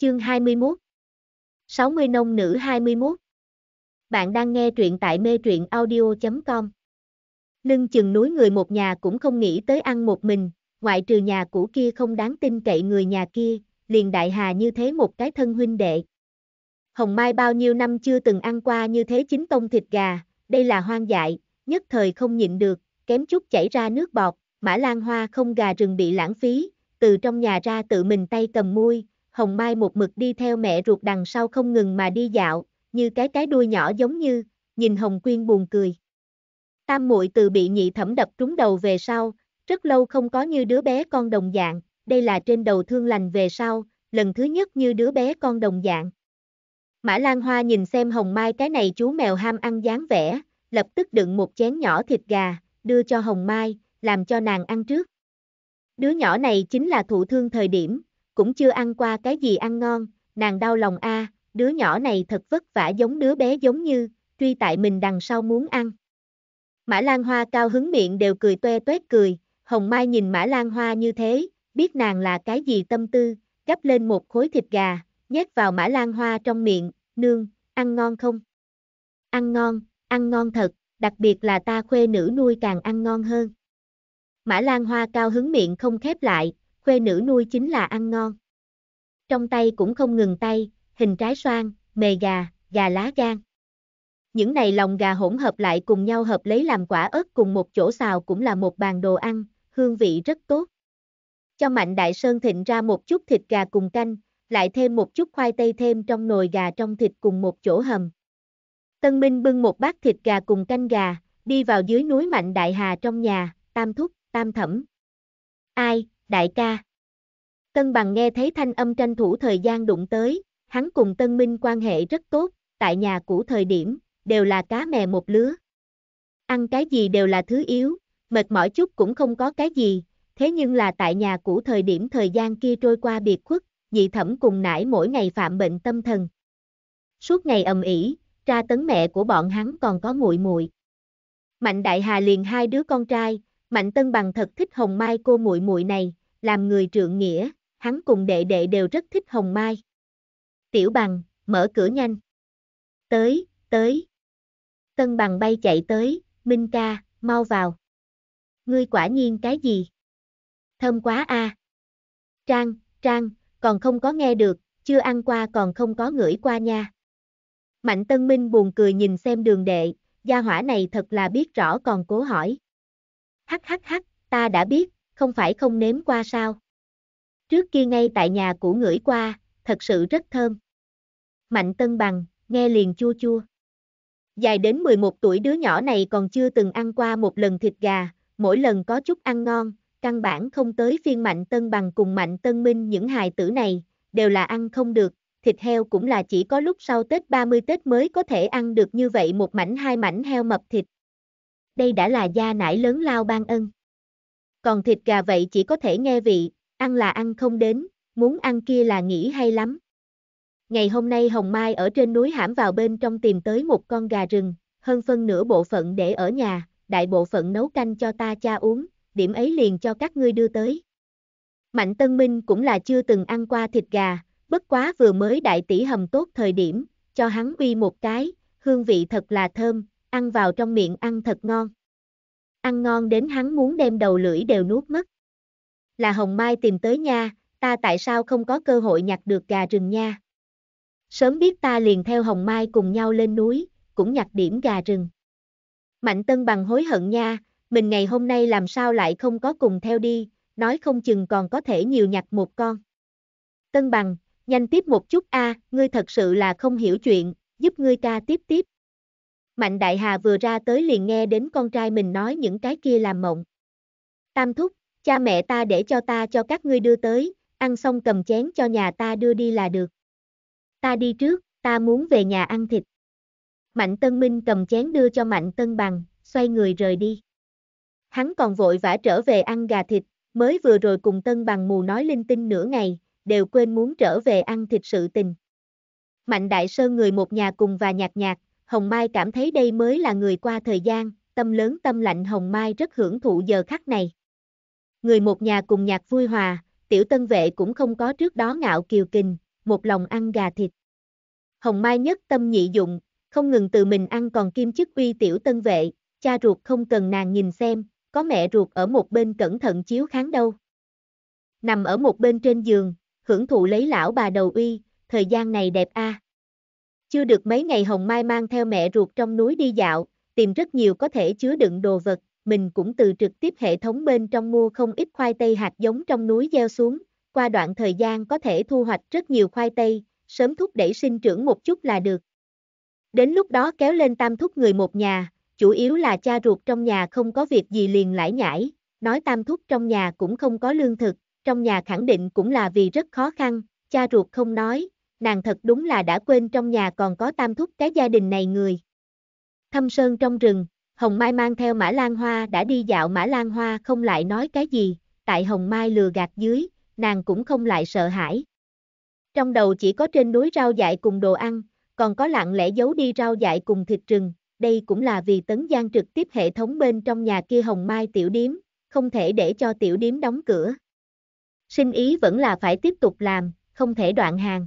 Chương 21 60 Nông Nữ 21 Bạn đang nghe truyện tại mê truyện audio.com Lưng chừng núi người một nhà cũng không nghĩ tới ăn một mình, ngoại trừ nhà cũ kia không đáng tin cậy người nhà kia, liền đại hà như thế một cái thân huynh đệ. Hồng Mai bao nhiêu năm chưa từng ăn qua như thế chính tông thịt gà, đây là hoang dại, nhất thời không nhịn được, kém chút chảy ra nước bọt, mã lan hoa không gà rừng bị lãng phí, từ trong nhà ra tự mình tay cầm muôi, Hồng Mai một mực đi theo mẹ ruột đằng sau không ngừng mà đi dạo, như cái cái đuôi nhỏ giống như, nhìn Hồng Quyên buồn cười. Tam muội từ bị nhị thẩm đập trúng đầu về sau, rất lâu không có như đứa bé con đồng dạng, đây là trên đầu thương lành về sau, lần thứ nhất như đứa bé con đồng dạng. Mã Lan Hoa nhìn xem Hồng Mai cái này chú mèo ham ăn dáng vẻ, lập tức đựng một chén nhỏ thịt gà, đưa cho Hồng Mai, làm cho nàng ăn trước. Đứa nhỏ này chính là thụ thương thời điểm, cũng chưa ăn qua cái gì ăn ngon, nàng đau lòng a, đứa nhỏ này thật vất vả giống đứa bé giống như, truy tại mình đằng sau muốn ăn. Mã Lan Hoa cao hứng miệng đều cười toe toét cười, Hồng Mai nhìn Mã Lan Hoa như thế, biết nàng là cái gì tâm tư, gấp lên một khối thịt gà, nhét vào Mã Lan Hoa trong miệng, nương, ăn ngon không? Ăn ngon, ăn ngon thật, đặc biệt là ta khuê nữ nuôi càng ăn ngon hơn. Mã Lan Hoa cao hứng miệng không khép lại, khuê nữ nuôi chính là ăn ngon trong tay cũng không ngừng tay, hình trái xoan, mề gà, gà lá gan. Những này lòng gà hỗn hợp lại cùng nhau hợp lấy làm quả ớt cùng một chỗ xào cũng là một bàn đồ ăn, hương vị rất tốt. Cho Mạnh Đại Sơn thịnh ra một chút thịt gà cùng canh, lại thêm một chút khoai tây thêm trong nồi gà trong thịt cùng một chỗ hầm. Tân Minh bưng một bát thịt gà cùng canh gà, đi vào dưới núi Mạnh Đại Hà trong nhà, tam thúc, tam thẩm. Ai, đại ca? Tân Bằng nghe thấy thanh âm tranh thủ thời gian đụng tới, hắn cùng Tân Minh quan hệ rất tốt, tại nhà cũ thời điểm, đều là cá mè một lứa. Ăn cái gì đều là thứ yếu, mệt mỏi chút cũng không có cái gì, thế nhưng là tại nhà cũ thời điểm thời gian kia trôi qua biệt khuất, nhị thẩm cùng nải mỗi ngày phạm bệnh tâm thần. Suốt ngày ầm ĩ, tra tấn mẹ của bọn hắn còn có muội muội. Mạnh Đại Hà liền hai đứa con trai, Mạnh Tân Bằng thật thích Hồng Mai cô muội muội này, làm người trượng nghĩa, hắn cùng đệ đệ đều rất thích hồng mai. Tiểu bằng, mở cửa nhanh. Tới, tới. Tân bằng bay chạy tới, Minh ca, mau vào. Ngươi quả nhiên cái gì? Thơm quá a. À. Trang, Trang, còn không có nghe được, chưa ăn qua còn không có ngửi qua nha. Mạnh Tân Minh buồn cười nhìn xem đường đệ, gia hỏa này thật là biết rõ còn cố hỏi. Hắc hắc hắc, ta đã biết, không phải không nếm qua sao? Trước kia ngay tại nhà của ngửi qua, thật sự rất thơm. Mạnh Tân Bằng, nghe liền chua chua. Dài đến 11 tuổi đứa nhỏ này còn chưa từng ăn qua một lần thịt gà, mỗi lần có chút ăn ngon, căn bản không tới phiên Mạnh Tân Bằng cùng Mạnh Tân Minh những hài tử này, đều là ăn không được, thịt heo cũng là chỉ có lúc sau Tết 30 Tết mới có thể ăn được như vậy một mảnh hai mảnh heo mập thịt. Đây đã là gia nải lớn lao ban ân. Còn thịt gà vậy chỉ có thể nghe vị, ăn là ăn không đến, muốn ăn kia là nghĩ hay lắm. Ngày hôm nay Hồng Mai ở trên núi hãm vào bên trong tìm tới một con gà rừng, hơn phân nửa bộ phận để ở nhà, đại bộ phận nấu canh cho ta cha uống, điểm ấy liền cho các ngươi đưa tới. Mạnh Tân Minh cũng là chưa từng ăn qua thịt gà, bất quá vừa mới đại tỷ hầm tốt thời điểm, cho hắn uy một cái, hương vị thật là thơm, ăn vào trong miệng ăn thật ngon. Ăn ngon đến hắn muốn đem đầu lưỡi đều nuốt mất là Hồng Mai tìm tới nha, ta tại sao không có cơ hội nhặt được gà rừng nha. Sớm biết ta liền theo Hồng Mai cùng nhau lên núi, cũng nhặt điểm gà rừng. Mạnh Tân bằng hối hận nha, mình ngày hôm nay làm sao lại không có cùng theo đi, nói không chừng còn có thể nhiều nhặt một con. Tân bằng, nhanh tiếp một chút a, à, ngươi thật sự là không hiểu chuyện, giúp ngươi ca tiếp tiếp. Mạnh Đại Hà vừa ra tới liền nghe đến con trai mình nói những cái kia làm mộng. Tam thúc, cha mẹ ta để cho ta cho các ngươi đưa tới, ăn xong cầm chén cho nhà ta đưa đi là được. Ta đi trước, ta muốn về nhà ăn thịt. Mạnh Tân Minh cầm chén đưa cho Mạnh Tân Bằng, xoay người rời đi. Hắn còn vội vã trở về ăn gà thịt, mới vừa rồi cùng Tân Bằng mù nói linh tinh nửa ngày, đều quên muốn trở về ăn thịt sự tình. Mạnh Đại Sơn người một nhà cùng và nhạt nhạt, Hồng Mai cảm thấy đây mới là người qua thời gian, tâm lớn tâm lạnh Hồng Mai rất hưởng thụ giờ khắc này. Người một nhà cùng nhạc vui hòa, tiểu tân vệ cũng không có trước đó ngạo kiều kình, một lòng ăn gà thịt. Hồng Mai nhất tâm nhị dụng, không ngừng từ mình ăn còn kim chức uy tiểu tân vệ, cha ruột không cần nàng nhìn xem, có mẹ ruột ở một bên cẩn thận chiếu kháng đâu. Nằm ở một bên trên giường, hưởng thụ lấy lão bà đầu uy, thời gian này đẹp a. À. Chưa được mấy ngày Hồng Mai mang theo mẹ ruột trong núi đi dạo, tìm rất nhiều có thể chứa đựng đồ vật, mình cũng từ trực tiếp hệ thống bên trong mua không ít khoai tây hạt giống trong núi gieo xuống, qua đoạn thời gian có thể thu hoạch rất nhiều khoai tây, sớm thúc đẩy sinh trưởng một chút là được. Đến lúc đó kéo lên tam thúc người một nhà, chủ yếu là cha ruột trong nhà không có việc gì liền lãi nhải, nói tam thúc trong nhà cũng không có lương thực, trong nhà khẳng định cũng là vì rất khó khăn, cha ruột không nói, nàng thật đúng là đã quên trong nhà còn có tam thúc cái gia đình này người. Thâm sơn trong rừng, Hồng Mai mang theo Mã Lan Hoa đã đi dạo Mã Lan Hoa không lại nói cái gì, tại Hồng Mai lừa gạt dưới, nàng cũng không lại sợ hãi. Trong đầu chỉ có trên núi rau dại cùng đồ ăn, còn có lặng lẽ giấu đi rau dại cùng thịt rừng, đây cũng là vì Tấn gian trực tiếp hệ thống bên trong nhà kia Hồng Mai tiểu điếm, không thể để cho tiểu điếm đóng cửa. Sinh ý vẫn là phải tiếp tục làm, không thể đoạn hàng.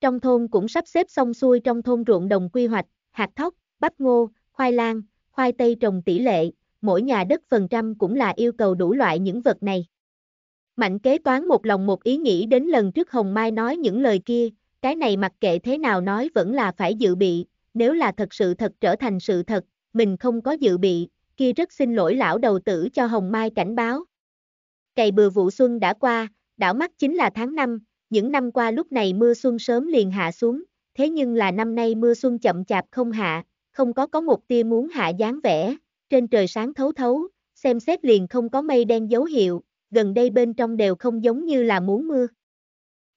Trong thôn cũng sắp xếp xong xuôi trong thôn ruộng đồng quy hoạch, hạt thóc, bắp ngô, khoai lang, khoai tây trồng tỷ lệ, mỗi nhà đất phần trăm cũng là yêu cầu đủ loại những vật này. Mạnh kế toán một lòng một ý nghĩ đến lần trước Hồng Mai nói những lời kia, cái này mặc kệ thế nào nói vẫn là phải dự bị, nếu là thật sự thật trở thành sự thật, mình không có dự bị, kia rất xin lỗi lão đầu tử cho Hồng Mai cảnh báo. Cày bừa vụ xuân đã qua, đảo mắt chính là tháng 5, những năm qua lúc này mưa xuân sớm liền hạ xuống, thế nhưng là năm nay mưa xuân chậm chạp không hạ, không có có một tia muốn hạ dáng vẻ, trên trời sáng thấu thấu, xem xét liền không có mây đen dấu hiệu, gần đây bên trong đều không giống như là muốn mưa.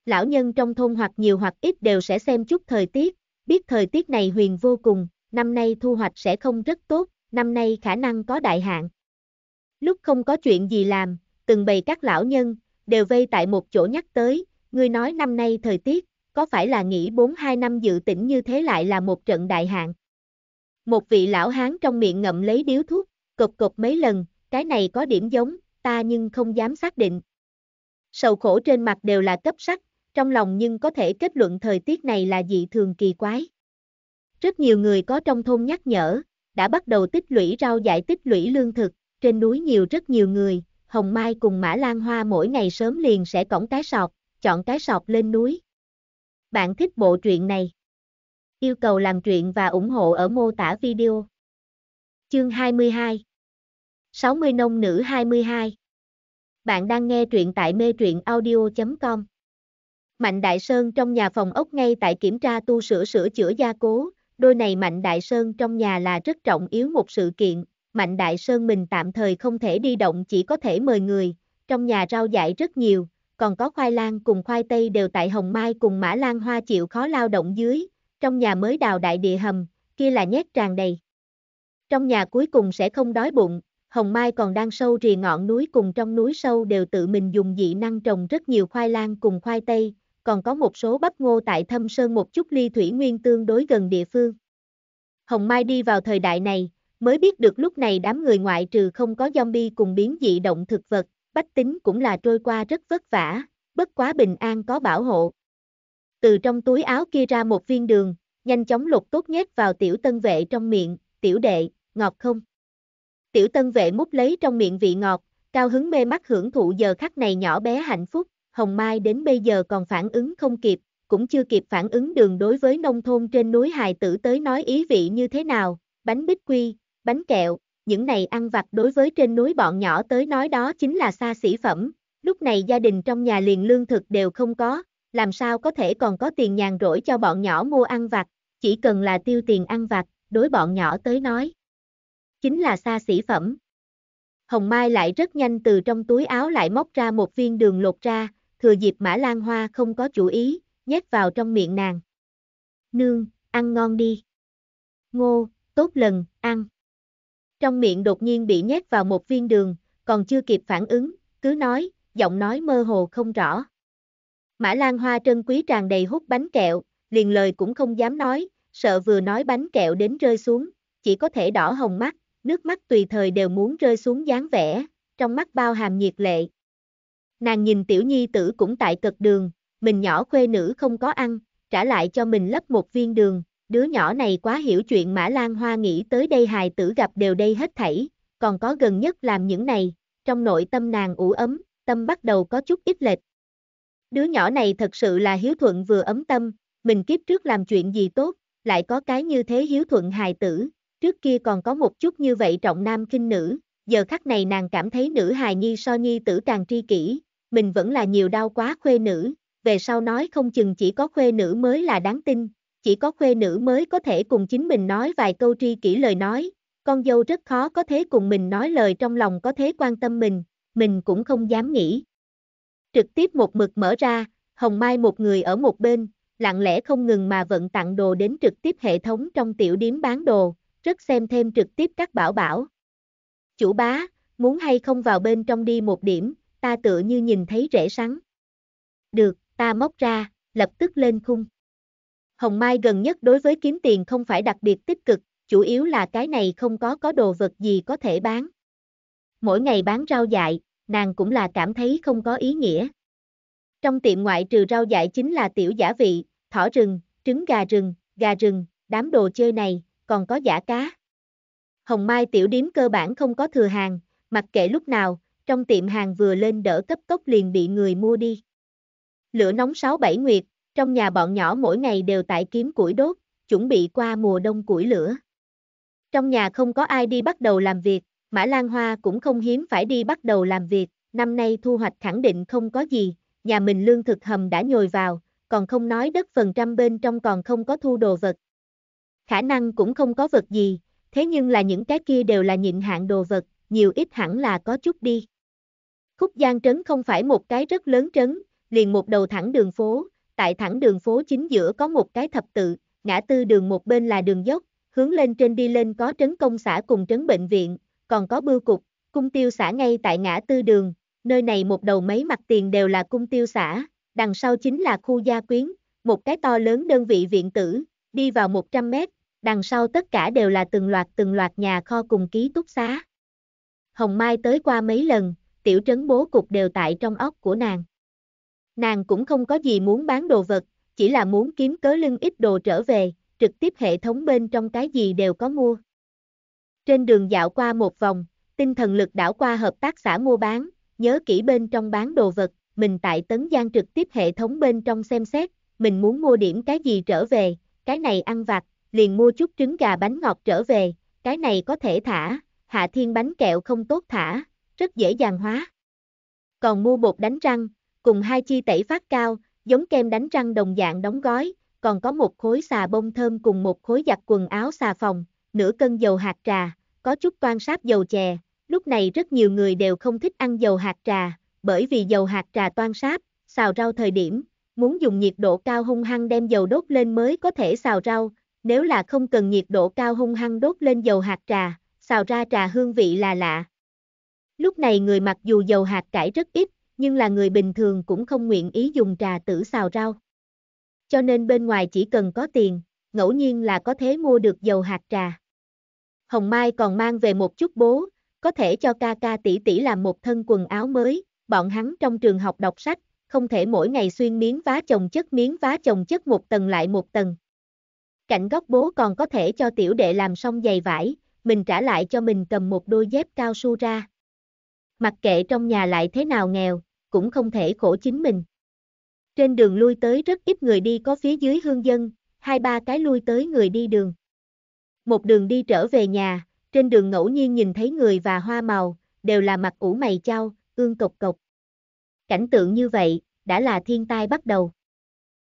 Lão nhân trong thôn hoặc nhiều hoặc ít đều sẽ xem chút thời tiết, biết thời tiết này huyền vô cùng, năm nay thu hoạch sẽ không rất tốt, năm nay khả năng có đại hạn. Lúc không có chuyện gì làm, từng bày các lão nhân, đều vây tại một chỗ nhắc tới, người nói năm nay thời tiết, có phải là nghỉ 4-2 năm dự tỉnh như thế lại là một trận đại hạn? Một vị lão hán trong miệng ngậm lấy điếu thuốc, cộc cộc mấy lần, cái này có điểm giống, ta nhưng không dám xác định. Sầu khổ trên mặt đều là cấp sắc, trong lòng nhưng có thể kết luận thời tiết này là dị thường kỳ quái. Rất nhiều người có trong thôn nhắc nhở, đã bắt đầu tích lũy rau dại tích lũy lương thực, trên núi nhiều rất nhiều người, Hồng Mai cùng Mã Lan Hoa mỗi ngày sớm liền sẽ cõng cái sọt, chọn cái sọt lên núi. Bạn thích bộ truyện này? Yêu cầu làm chuyện và ủng hộ ở mô tả video. Chương 22 60 Nông Nữ 22 Bạn đang nghe truyện tại mê truyện audio.com Mạnh Đại Sơn trong nhà phòng ốc ngay tại kiểm tra tu sửa sửa chữa gia cố, đôi này Mạnh Đại Sơn trong nhà là rất trọng yếu một sự kiện, Mạnh Đại Sơn mình tạm thời không thể đi động chỉ có thể mời người, trong nhà rau dại rất nhiều, còn có khoai lang cùng khoai tây đều tại hồng mai cùng mã lan hoa chịu khó lao động dưới, trong nhà mới đào đại địa hầm, kia là nhét tràn đầy. Trong nhà cuối cùng sẽ không đói bụng, hồng mai còn đang sâu rìa ngọn núi cùng trong núi sâu đều tự mình dùng dị năng trồng rất nhiều khoai lang cùng khoai tây, còn có một số bắp ngô tại thâm sơn một chút ly thủy nguyên tương đối gần địa phương. Hồng Mai đi vào thời đại này, mới biết được lúc này đám người ngoại trừ không có zombie cùng biến dị động thực vật, bách tính cũng là trôi qua rất vất vả, bất quá bình an có bảo hộ từ trong túi áo kia ra một viên đường, nhanh chóng lột tốt nhét vào tiểu tân vệ trong miệng, tiểu đệ, ngọt không? Tiểu tân vệ múc lấy trong miệng vị ngọt, cao hứng mê mắt hưởng thụ giờ khắc này nhỏ bé hạnh phúc, hồng mai đến bây giờ còn phản ứng không kịp, cũng chưa kịp phản ứng đường đối với nông thôn trên núi hài tử tới nói ý vị như thế nào, bánh bích quy, bánh kẹo, những này ăn vặt đối với trên núi bọn nhỏ tới nói đó chính là xa xỉ phẩm, lúc này gia đình trong nhà liền lương thực đều không có, làm sao có thể còn có tiền nhàn rỗi cho bọn nhỏ mua ăn vặt, chỉ cần là tiêu tiền ăn vặt, đối bọn nhỏ tới nói. Chính là xa xỉ phẩm. Hồng Mai lại rất nhanh từ trong túi áo lại móc ra một viên đường lột ra, thừa dịp mã lan hoa không có chủ ý, nhét vào trong miệng nàng. Nương, ăn ngon đi. Ngô, tốt lần, ăn. Trong miệng đột nhiên bị nhét vào một viên đường, còn chưa kịp phản ứng, cứ nói, giọng nói mơ hồ không rõ. Mã Lan Hoa trân quý tràn đầy hút bánh kẹo, liền lời cũng không dám nói, sợ vừa nói bánh kẹo đến rơi xuống, chỉ có thể đỏ hồng mắt, nước mắt tùy thời đều muốn rơi xuống dáng vẻ, trong mắt bao hàm nhiệt lệ. Nàng nhìn tiểu nhi tử cũng tại cực đường, mình nhỏ khuê nữ không có ăn, trả lại cho mình lấp một viên đường, đứa nhỏ này quá hiểu chuyện Mã Lan Hoa nghĩ tới đây hài tử gặp đều đây hết thảy, còn có gần nhất làm những này, trong nội tâm nàng ủ ấm, tâm bắt đầu có chút ít lệch, Đứa nhỏ này thật sự là hiếu thuận vừa ấm tâm, mình kiếp trước làm chuyện gì tốt, lại có cái như thế hiếu thuận hài tử, trước kia còn có một chút như vậy trọng nam kinh nữ, giờ khắc này nàng cảm thấy nữ hài nhi so nhi tử càng tri kỷ, mình vẫn là nhiều đau quá khuê nữ, về sau nói không chừng chỉ có khuê nữ mới là đáng tin, chỉ có khuê nữ mới có thể cùng chính mình nói vài câu tri kỷ lời nói, con dâu rất khó có thế cùng mình nói lời trong lòng có thế quan tâm mình, mình cũng không dám nghĩ, trực tiếp một mực mở ra, Hồng Mai một người ở một bên, lặng lẽ không ngừng mà vận tặng đồ đến trực tiếp hệ thống trong tiểu điếm bán đồ, rất xem thêm trực tiếp các bảo bảo. Chủ bá, muốn hay không vào bên trong đi một điểm, ta tựa như nhìn thấy rễ sắn. Được, ta móc ra, lập tức lên khung. Hồng Mai gần nhất đối với kiếm tiền không phải đặc biệt tích cực, chủ yếu là cái này không có có đồ vật gì có thể bán. Mỗi ngày bán rau dại, nàng cũng là cảm thấy không có ý nghĩa. Trong tiệm ngoại trừ rau dại chính là tiểu giả vị, thỏ rừng, trứng gà rừng, gà rừng, đám đồ chơi này, còn có giả cá. Hồng Mai tiểu điếm cơ bản không có thừa hàng, mặc kệ lúc nào, trong tiệm hàng vừa lên đỡ cấp tốc liền bị người mua đi. Lửa nóng 6-7 nguyệt, trong nhà bọn nhỏ mỗi ngày đều tại kiếm củi đốt, chuẩn bị qua mùa đông củi lửa. Trong nhà không có ai đi bắt đầu làm việc, Mã Lan Hoa cũng không hiếm phải đi bắt đầu làm việc, năm nay thu hoạch khẳng định không có gì, nhà mình lương thực hầm đã nhồi vào, còn không nói đất phần trăm bên trong còn không có thu đồ vật. Khả năng cũng không có vật gì, thế nhưng là những cái kia đều là nhịn hạn đồ vật, nhiều ít hẳn là có chút đi. Khúc Giang Trấn không phải một cái rất lớn trấn, liền một đầu thẳng đường phố, tại thẳng đường phố chính giữa có một cái thập tự, ngã tư đường một bên là đường dốc, hướng lên trên đi lên có trấn công xã cùng trấn bệnh viện, còn có bưu cục, cung tiêu xã ngay tại ngã tư đường, nơi này một đầu mấy mặt tiền đều là cung tiêu xã, đằng sau chính là khu gia quyến, một cái to lớn đơn vị viện tử, đi vào 100 mét, đằng sau tất cả đều là từng loạt từng loạt nhà kho cùng ký túc xá. Hồng Mai tới qua mấy lần, tiểu trấn bố cục đều tại trong óc của nàng. Nàng cũng không có gì muốn bán đồ vật, chỉ là muốn kiếm cớ lưng ít đồ trở về, trực tiếp hệ thống bên trong cái gì đều có mua. Trên đường dạo qua một vòng, tinh thần lực đảo qua hợp tác xã mua bán, nhớ kỹ bên trong bán đồ vật, mình tại Tấn Giang trực tiếp hệ thống bên trong xem xét, mình muốn mua điểm cái gì trở về, cái này ăn vặt, liền mua chút trứng gà bánh ngọt trở về, cái này có thể thả, hạ thiên bánh kẹo không tốt thả, rất dễ dàng hóa. Còn mua bột đánh răng, cùng hai chi tẩy phát cao, giống kem đánh răng đồng dạng đóng gói, còn có một khối xà bông thơm cùng một khối giặt quần áo xà phòng, nửa cân dầu hạt trà, có chút toan sáp dầu chè, lúc này rất nhiều người đều không thích ăn dầu hạt trà, bởi vì dầu hạt trà toan sáp, xào rau thời điểm, muốn dùng nhiệt độ cao hung hăng đem dầu đốt lên mới có thể xào rau, nếu là không cần nhiệt độ cao hung hăng đốt lên dầu hạt trà, xào ra trà hương vị là lạ. Lúc này người mặc dù dầu hạt cải rất ít, nhưng là người bình thường cũng không nguyện ý dùng trà tử xào rau. Cho nên bên ngoài chỉ cần có tiền, ngẫu nhiên là có thể mua được dầu hạt trà. Hồng Mai còn mang về một chút bố, có thể cho ca ca tỷ tỷ làm một thân quần áo mới, bọn hắn trong trường học đọc sách, không thể mỗi ngày xuyên miếng vá chồng chất miếng vá chồng chất một tầng lại một tầng. Cạnh góc bố còn có thể cho tiểu đệ làm xong giày vải, mình trả lại cho mình cầm một đôi dép cao su ra. Mặc kệ trong nhà lại thế nào nghèo, cũng không thể khổ chính mình. Trên đường lui tới rất ít người đi có phía dưới hương dân, hai ba cái lui tới người đi đường. Một đường đi trở về nhà, trên đường ngẫu nhiên nhìn thấy người và hoa màu, đều là mặt ủ mày chao, ương cộc cộc. Cảnh tượng như vậy, đã là thiên tai bắt đầu.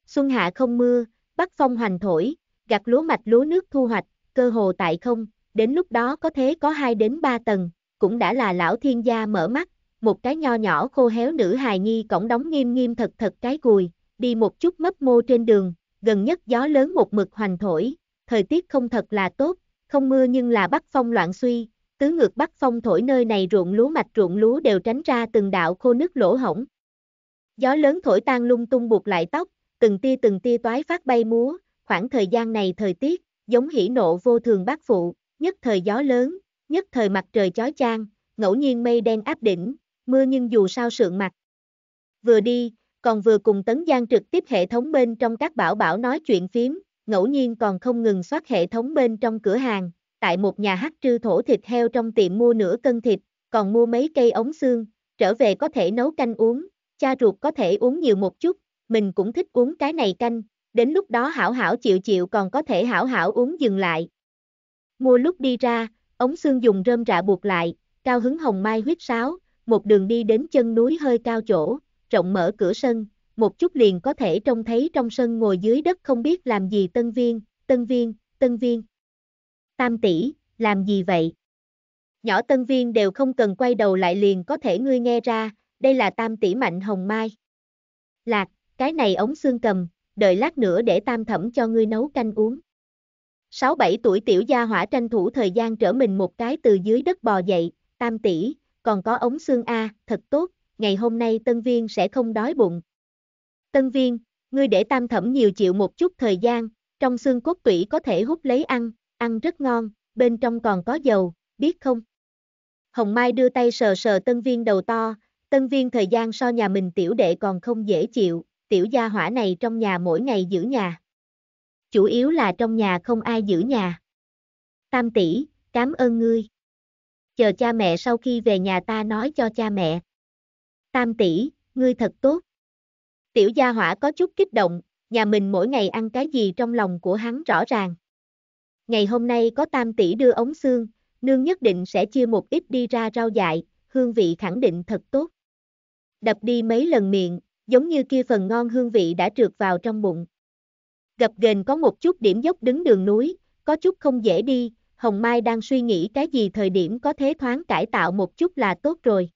Xuân hạ không mưa, bắc phong hoành thổi, gặt lúa mạch lúa nước thu hoạch, cơ hồ tại không, đến lúc đó có thế có 2 đến 3 tầng, cũng đã là lão thiên gia mở mắt, một cái nho nhỏ khô héo nữ hài nhi cổng đóng nghiêm nghiêm thật thật cái cùi, đi một chút mấp mô trên đường, gần nhất gió lớn một mực hoành thổi, thời tiết không thật là tốt, không mưa nhưng là bắc phong loạn suy, tứ ngược bắc phong thổi nơi này ruộng lúa mạch ruộng lúa đều tránh ra từng đạo khô nước lỗ hổng. Gió lớn thổi tan lung tung buộc lại tóc, từng tia từng tia toái phát bay múa, khoảng thời gian này thời tiết, giống hỉ nộ vô thường bác phụ, nhất thời gió lớn, nhất thời mặt trời chói chang, ngẫu nhiên mây đen áp đỉnh, mưa nhưng dù sao sượng mặt. Vừa đi, còn vừa cùng Tấn Giang trực tiếp hệ thống bên trong các bảo bảo nói chuyện phím, ngẫu nhiên còn không ngừng soát hệ thống bên trong cửa hàng, tại một nhà hắc trư thổ thịt heo trong tiệm mua nửa cân thịt, còn mua mấy cây ống xương, trở về có thể nấu canh uống, cha ruột có thể uống nhiều một chút, mình cũng thích uống cái này canh, đến lúc đó hảo hảo chịu chịu còn có thể hảo hảo uống dừng lại. Mua lúc đi ra, ống xương dùng rơm rạ buộc lại, cao hứng hồng mai huyết sáo, một đường đi đến chân núi hơi cao chỗ, rộng mở cửa sân, một chút liền có thể trông thấy trong sân ngồi dưới đất không biết làm gì tân viên, tân viên, tân viên. Tam tỷ, làm gì vậy? Nhỏ tân viên đều không cần quay đầu lại liền có thể ngươi nghe ra, đây là tam tỷ mạnh hồng mai. Lạc, cái này ống xương cầm, đợi lát nữa để tam thẩm cho ngươi nấu canh uống. 6-7 tuổi tiểu gia hỏa tranh thủ thời gian trở mình một cái từ dưới đất bò dậy, tam tỷ, còn có ống xương A, thật tốt, ngày hôm nay tân viên sẽ không đói bụng, Tân viên, ngươi để tam thẩm nhiều chịu một chút thời gian, trong xương cốt tủy có thể hút lấy ăn, ăn rất ngon, bên trong còn có dầu, biết không? Hồng Mai đưa tay sờ sờ tân viên đầu to, tân viên thời gian so nhà mình tiểu đệ còn không dễ chịu, tiểu gia hỏa này trong nhà mỗi ngày giữ nhà. Chủ yếu là trong nhà không ai giữ nhà. Tam tỷ, cảm ơn ngươi. Chờ cha mẹ sau khi về nhà ta nói cho cha mẹ. Tam tỷ, ngươi thật tốt. Tiểu gia hỏa có chút kích động, nhà mình mỗi ngày ăn cái gì trong lòng của hắn rõ ràng. Ngày hôm nay có tam tỷ đưa ống xương, nương nhất định sẽ chia một ít đi ra rau dại, hương vị khẳng định thật tốt. Đập đi mấy lần miệng, giống như kia phần ngon hương vị đã trượt vào trong bụng. Gập ghềnh có một chút điểm dốc đứng đường núi, có chút không dễ đi, Hồng Mai đang suy nghĩ cái gì thời điểm có thế thoáng cải tạo một chút là tốt rồi.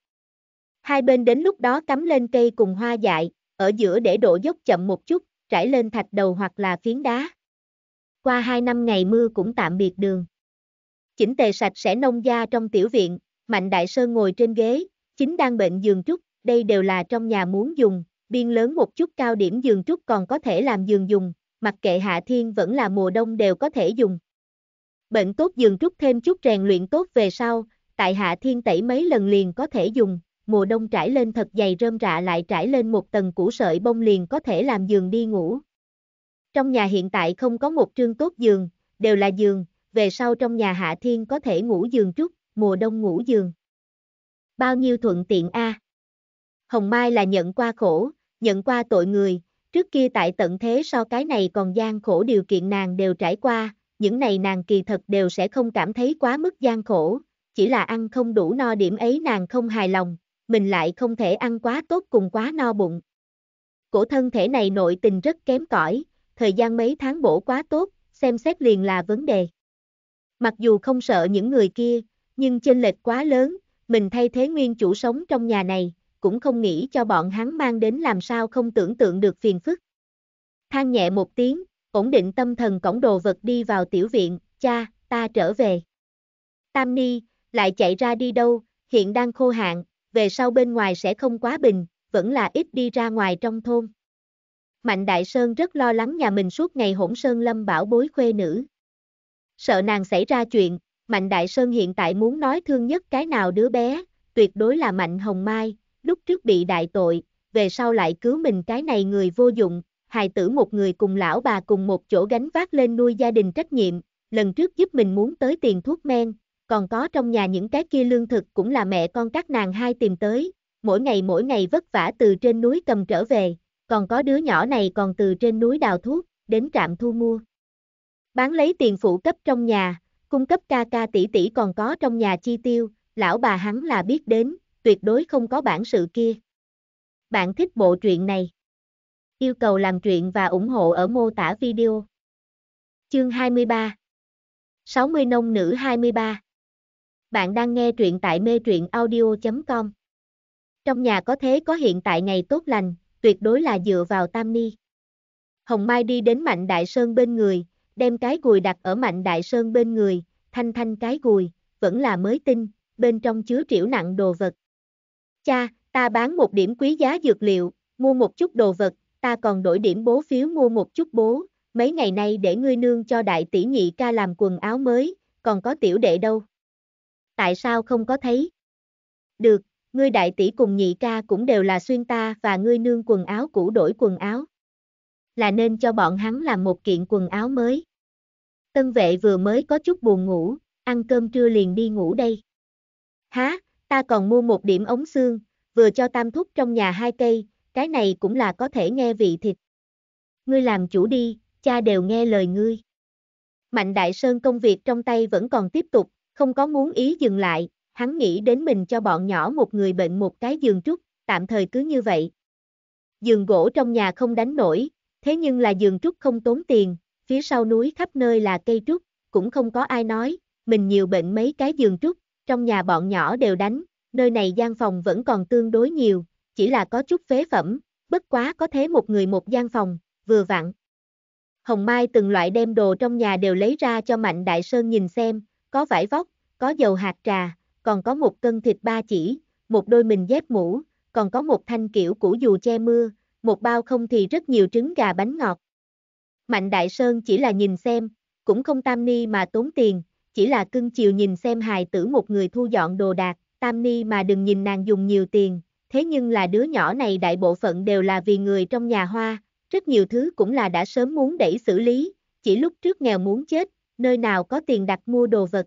Hai bên đến lúc đó cắm lên cây cùng hoa dại, ở giữa để độ dốc chậm một chút, trải lên thạch đầu hoặc là phiến đá. Qua hai năm ngày mưa cũng tạm biệt đường. Chỉnh tề sạch sẽ nông gia trong tiểu viện, Mạnh Đại Sơn ngồi trên ghế, chính đang bệnh giường trúc, đây đều là trong nhà muốn dùng, biên lớn một chút cao điểm giường trúc còn có thể làm giường dùng, mặc kệ hạ thiên vẫn là mùa đông đều có thể dùng. Bệnh tốt giường trúc thêm chút rèn luyện tốt về sau, tại hạ thiên tẩy mấy lần liền có thể dùng mùa đông trải lên thật dày rơm rạ lại trải lên một tầng củ sợi bông liền có thể làm giường đi ngủ. Trong nhà hiện tại không có một trương tốt giường, đều là giường, về sau trong nhà hạ thiên có thể ngủ giường trúc, mùa đông ngủ giường. Bao nhiêu thuận tiện a à? Hồng Mai là nhận qua khổ, nhận qua tội người, trước kia tại tận thế so cái này còn gian khổ điều kiện nàng đều trải qua, những này nàng kỳ thật đều sẽ không cảm thấy quá mức gian khổ, chỉ là ăn không đủ no điểm ấy nàng không hài lòng, mình lại không thể ăn quá tốt cùng quá no bụng. Cổ thân thể này nội tình rất kém cỏi, thời gian mấy tháng bổ quá tốt, xem xét liền là vấn đề. Mặc dù không sợ những người kia, nhưng chênh lệch quá lớn, mình thay thế nguyên chủ sống trong nhà này, cũng không nghĩ cho bọn hắn mang đến làm sao không tưởng tượng được phiền phức. Than nhẹ một tiếng, ổn định tâm thần cổng đồ vật đi vào tiểu viện, cha, ta trở về. Tam Ni, lại chạy ra đi đâu, hiện đang khô hạn, về sau bên ngoài sẽ không quá bình, vẫn là ít đi ra ngoài trong thôn. Mạnh Đại Sơn rất lo lắng nhà mình suốt ngày hỗn Sơn Lâm bảo bối khuê nữ. Sợ nàng xảy ra chuyện, Mạnh Đại Sơn hiện tại muốn nói thương nhất cái nào đứa bé, tuyệt đối là Mạnh Hồng Mai, lúc trước bị đại tội, về sau lại cứu mình cái này người vô dụng, hài tử một người cùng lão bà cùng một chỗ gánh vác lên nuôi gia đình trách nhiệm, lần trước giúp mình muốn tới tiền thuốc men, còn có trong nhà những cái kia lương thực cũng là mẹ con các nàng hai tìm tới, mỗi ngày mỗi ngày vất vả từ trên núi cầm trở về, còn có đứa nhỏ này còn từ trên núi đào thuốc, đến trạm thu mua. Bán lấy tiền phụ cấp trong nhà, cung cấp ca ca tỷ tỷ còn có trong nhà chi tiêu, lão bà hắn là biết đến, tuyệt đối không có bản sự kia. Bạn thích bộ truyện này? Yêu cầu làm truyện và ủng hộ ở mô tả video. Chương 23 60 nông nữ 23 bạn đang nghe truyện tại mê truyện audio.com. Trong nhà có thế có hiện tại ngày tốt lành, tuyệt đối là dựa vào Tam Ni. Hồng Mai đi đến Mạnh Đại Sơn bên người, đem cái gùi đặt ở Mạnh Đại Sơn bên người, thanh thanh cái gùi, vẫn là mới tinh, bên trong chứa triểu nặng đồ vật. Cha, ta bán một điểm quý giá dược liệu, mua một chút đồ vật, ta còn đổi điểm bố phiếu mua một chút bố, mấy ngày nay để ngươi nương cho đại tỷ nhị ca làm quần áo mới, còn có tiểu đệ đâu tại sao không có thấy? Được, ngươi đại tỷ cùng nhị ca cũng đều là xuyên ta và ngươi nương quần áo cũ đổi quần áo. Là nên cho bọn hắn làm một kiện quần áo mới. Tân vệ vừa mới có chút buồn ngủ, ăn cơm trưa liền đi ngủ đây. Há, ta còn mua một điểm ống xương, vừa cho tam thúc trong nhà hai cây, cái này cũng là có thể nghe vị thịt. Ngươi làm chủ đi, cha đều nghe lời ngươi. Mạnh Đại Sơn công việc trong tay vẫn còn tiếp tục, không có muốn ý dừng lại, hắn nghĩ đến mình cho bọn nhỏ một người bệnh một cái giường trúc, tạm thời cứ như vậy. Giường gỗ trong nhà không đánh nổi, thế nhưng là giường trúc không tốn tiền, phía sau núi khắp nơi là cây trúc, cũng không có ai nói, mình nhiều bệnh mấy cái giường trúc, trong nhà bọn nhỏ đều đánh, nơi này gian phòng vẫn còn tương đối nhiều, chỉ là có chút phế phẩm, bất quá có thế một người một gian phòng, vừa vặn. Hồng Mai từng loại đem đồ trong nhà đều lấy ra cho Mạnh Đại Sơn nhìn xem, có vải vóc, có dầu hạt trà, còn có một cân thịt ba chỉ, một đôi mình dép mũ, còn có một thanh kiểu củ dù che mưa, một bao không thì rất nhiều trứng gà bánh ngọt. Mạnh Đại Sơn chỉ là nhìn xem, cũng không tam ni mà tốn tiền, chỉ là cưng chiều nhìn xem hài tử một người thu dọn đồ đạc, tam ni mà đừng nhìn nàng dùng nhiều tiền, thế nhưng là đứa nhỏ này đại bộ phận đều là vì người trong nhà hoa, rất nhiều thứ cũng là đã sớm muốn đẩy xử lý, chỉ lúc trước nghèo muốn chết, nơi nào có tiền đặt mua đồ vật.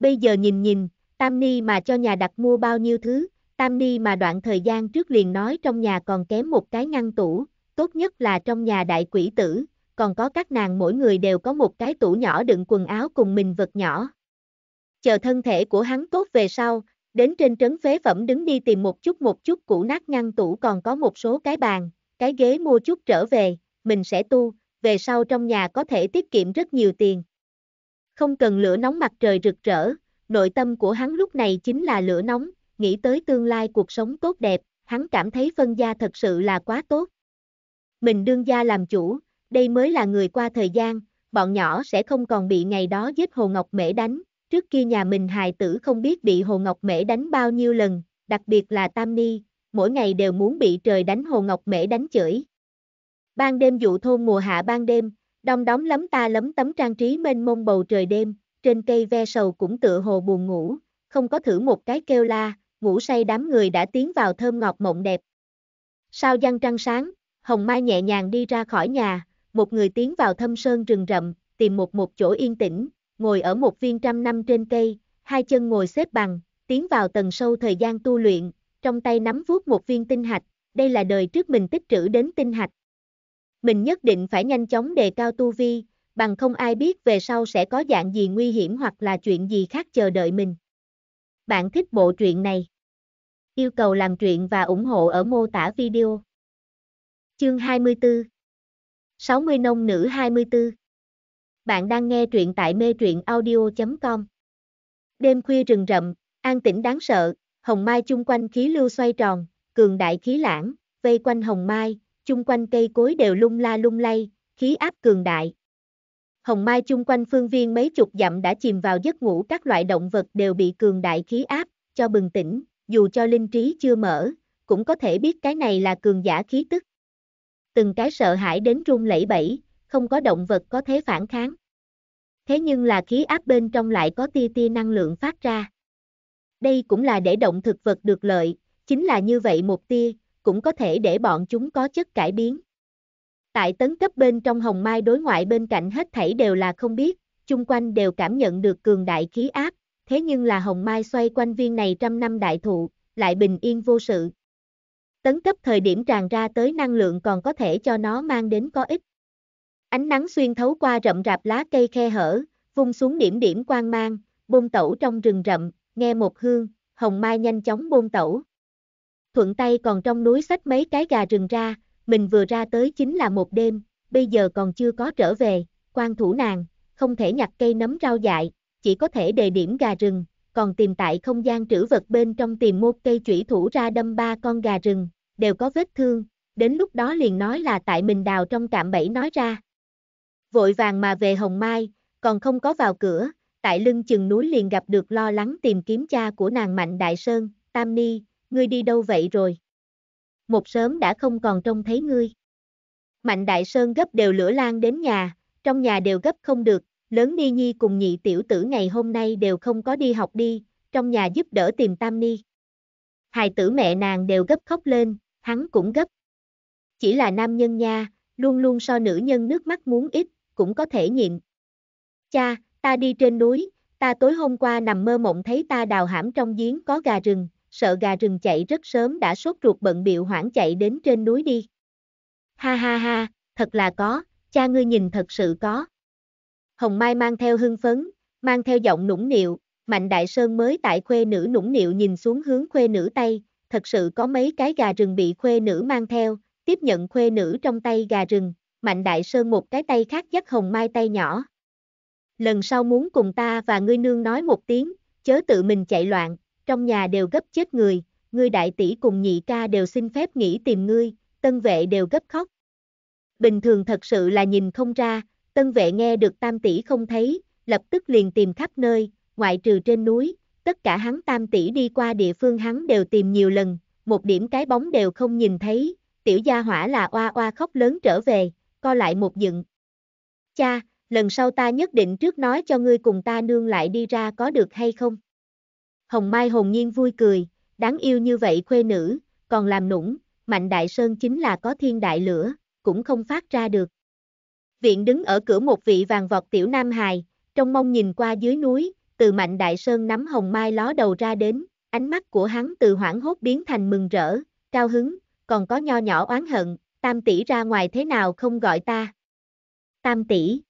Bây giờ nhìn nhìn, Tam Ni mà cho nhà đặt mua bao nhiêu thứ, Tam Ni mà đoạn thời gian trước liền nói trong nhà còn kém một cái ngăn tủ, tốt nhất là trong nhà đại quỷ tử, còn có các nàng mỗi người đều có một cái tủ nhỏ đựng quần áo cùng mình vật nhỏ. Chờ thân thể của hắn tốt về sau, đến trên trấn phế phẩm đứng đi tìm một chút một chút củ nát ngăn tủ còn có một số cái bàn, cái ghế mua chút trở về, mình sẽ tu, về sau trong nhà có thể tiết kiệm rất nhiều tiền. Không cần lửa nóng mặt trời rực rỡ, nội tâm của hắn lúc này chính là lửa nóng, nghĩ tới tương lai cuộc sống tốt đẹp, hắn cảm thấy phân gia thật sự là quá tốt. Mình đương gia làm chủ, đây mới là người qua thời gian, bọn nhỏ sẽ không còn bị ngày đó giết Hồ Ngọc Mễ đánh, trước kia nhà mình hài tử không biết bị Hồ Ngọc Mễ đánh bao nhiêu lần, đặc biệt là Tam Ni, mỗi ngày đều muốn bị trời đánh Hồ Ngọc Mễ đánh chửi. Ban đêm dụ thôn mùa hạ ban đêm, đom đóm lấm ta lấm tấm trang trí mênh mông bầu trời đêm, trên cây ve sầu cũng tựa hồ buồn ngủ, không có thử một cái kêu la, ngủ say đám người đã tiến vào thơm ngọt mộng đẹp. sau giăng trăng sáng, hồng mai nhẹ nhàng đi ra khỏi nhà, một người tiến vào thâm sơn rừng rậm, tìm một một chỗ yên tĩnh, ngồi ở một viên trăm năm trên cây, hai chân ngồi xếp bằng, tiến vào tầng sâu thời gian tu luyện, trong tay nắm vuốt một viên tinh hạch, đây là đời trước mình tích trữ đến tinh hạch. Mình nhất định phải nhanh chóng đề cao tu vi, bằng không ai biết về sau sẽ có dạng gì nguy hiểm hoặc là chuyện gì khác chờ đợi mình. Bạn thích bộ truyện này? Yêu cầu làm truyện và ủng hộ ở mô tả video. Chương 24 60 Nông Nữ 24 Bạn đang nghe truyện tại mê truyện audio.com Đêm khuya rừng rậm, an tĩnh đáng sợ, hồng mai chung quanh khí lưu xoay tròn, cường đại khí lãng, vây quanh hồng mai, chung quanh cây cối đều lung la lung lay, khí áp cường đại. Hồng mai chung quanh phương viên mấy chục dặm đã chìm vào giấc ngủ các loại động vật đều bị cường đại khí áp, cho bừng tỉnh, dù cho linh trí chưa mở, cũng có thể biết cái này là cường giả khí tức. Từng cái sợ hãi đến run lẩy bẩy, không có động vật có thế phản kháng. Thế nhưng là khí áp bên trong lại có tia tia năng lượng phát ra. Đây cũng là để động thực vật được lợi, chính là như vậy một tia, cũng có thể để bọn chúng có chất cải biến. Tại tấn cấp bên trong hồng mai đối ngoại bên cạnh hết thảy đều là không biết, chung quanh đều cảm nhận được cường đại khí áp, thế nhưng là hồng mai xoay quanh viên này trăm năm đại thụ, lại bình yên vô sự. Tấn cấp thời điểm tràn ra tới năng lượng còn có thể cho nó mang đến có ích. Ánh nắng xuyên thấu qua rậm rạp lá cây khe hở, vung xuống điểm điểm quang mang, bôn tẩu trong rừng rậm, nghe một hương, hồng mai nhanh chóng bôn tẩu thuận tay còn trong núi xách mấy cái gà rừng ra, mình vừa ra tới chính là một đêm, bây giờ còn chưa có trở về, quan thủ nàng, không thể nhặt cây nấm rau dại, chỉ có thể đề điểm gà rừng, còn tìm tại không gian trữ vật bên trong tìm một cây chủy thủ ra đâm ba con gà rừng, đều có vết thương, đến lúc đó liền nói là tại mình đào trong cạm bẫy nói ra. Vội vàng mà về Hồng Mai, còn không có vào cửa, tại lưng chừng núi liền gặp được lo lắng tìm kiếm cha của nàng Mạnh Đại Sơn, Tam Ni, ngươi đi đâu vậy rồi? Một sớm đã không còn trông thấy ngươi. Mạnh Đại Sơn gấp đều lửa lan đến nhà, trong nhà đều gấp không được, lớn Ni Nhi cùng nhị tiểu tử ngày hôm nay đều không có đi học đi, trong nhà giúp đỡ tìm Tam Ni. Hài tử mẹ nàng đều gấp khóc lên, hắn cũng gấp. Chỉ là nam nhân nha, luôn luôn so nữ nhân nước mắt muốn ít, cũng có thể nhịn. Cha, ta đi trên núi, ta tối hôm qua nằm mơ mộng thấy ta đào hãm trong giếng có gà rừng, sợ gà rừng chạy rất sớm đã sốt ruột bận biệu hoảng chạy đến trên núi đi. Ha ha ha, thật là có, cha ngươi nhìn thật sự có. Hồng Mai mang theo hưng phấn, mang theo giọng nũng nịu, Mạnh Đại Sơn mới tại khuê nữ nũng nịu nhìn xuống hướng khuê nữ tay, thật sự có mấy cái gà rừng bị khuê nữ mang theo, tiếp nhận khuê nữ trong tay gà rừng, Mạnh Đại Sơn một cái tay khác dắt Hồng Mai tay nhỏ. Lần sau muốn cùng ta và ngươi nương nói một tiếng, chớ tự mình chạy loạn, trong nhà đều gấp chết người, ngươi đại tỷ cùng nhị ca đều xin phép nghỉ tìm ngươi, tân vệ đều gấp khóc. Bình thường thật sự là nhìn không ra, tân vệ nghe được tam tỷ không thấy, lập tức liền tìm khắp nơi, ngoại trừ trên núi, tất cả hắn tam tỷ đi qua địa phương hắn đều tìm nhiều lần, một điểm cái bóng đều không nhìn thấy, tiểu gia hỏa là oa oa khóc lớn trở về, co lại một dựng. Cha, lần sau ta nhất định trước nói cho ngươi cùng ta nương lại đi ra có được hay không? Hồng Mai hồn nhiên vui cười, đáng yêu như vậy khuê nữ, còn làm nũng, Mạnh Đại Sơn chính là có thiên đại lửa, cũng không phát ra được. Viện đứng ở cửa một vị vàng vọt tiểu nam hài, trong mông nhìn qua dưới núi, từ Mạnh Đại Sơn nắm Hồng Mai ló đầu ra đến, ánh mắt của hắn từ hoảng hốt biến thành mừng rỡ, cao hứng, còn có nho nhỏ oán hận, tam tỷ ra ngoài thế nào không gọi ta. Tam tỷ.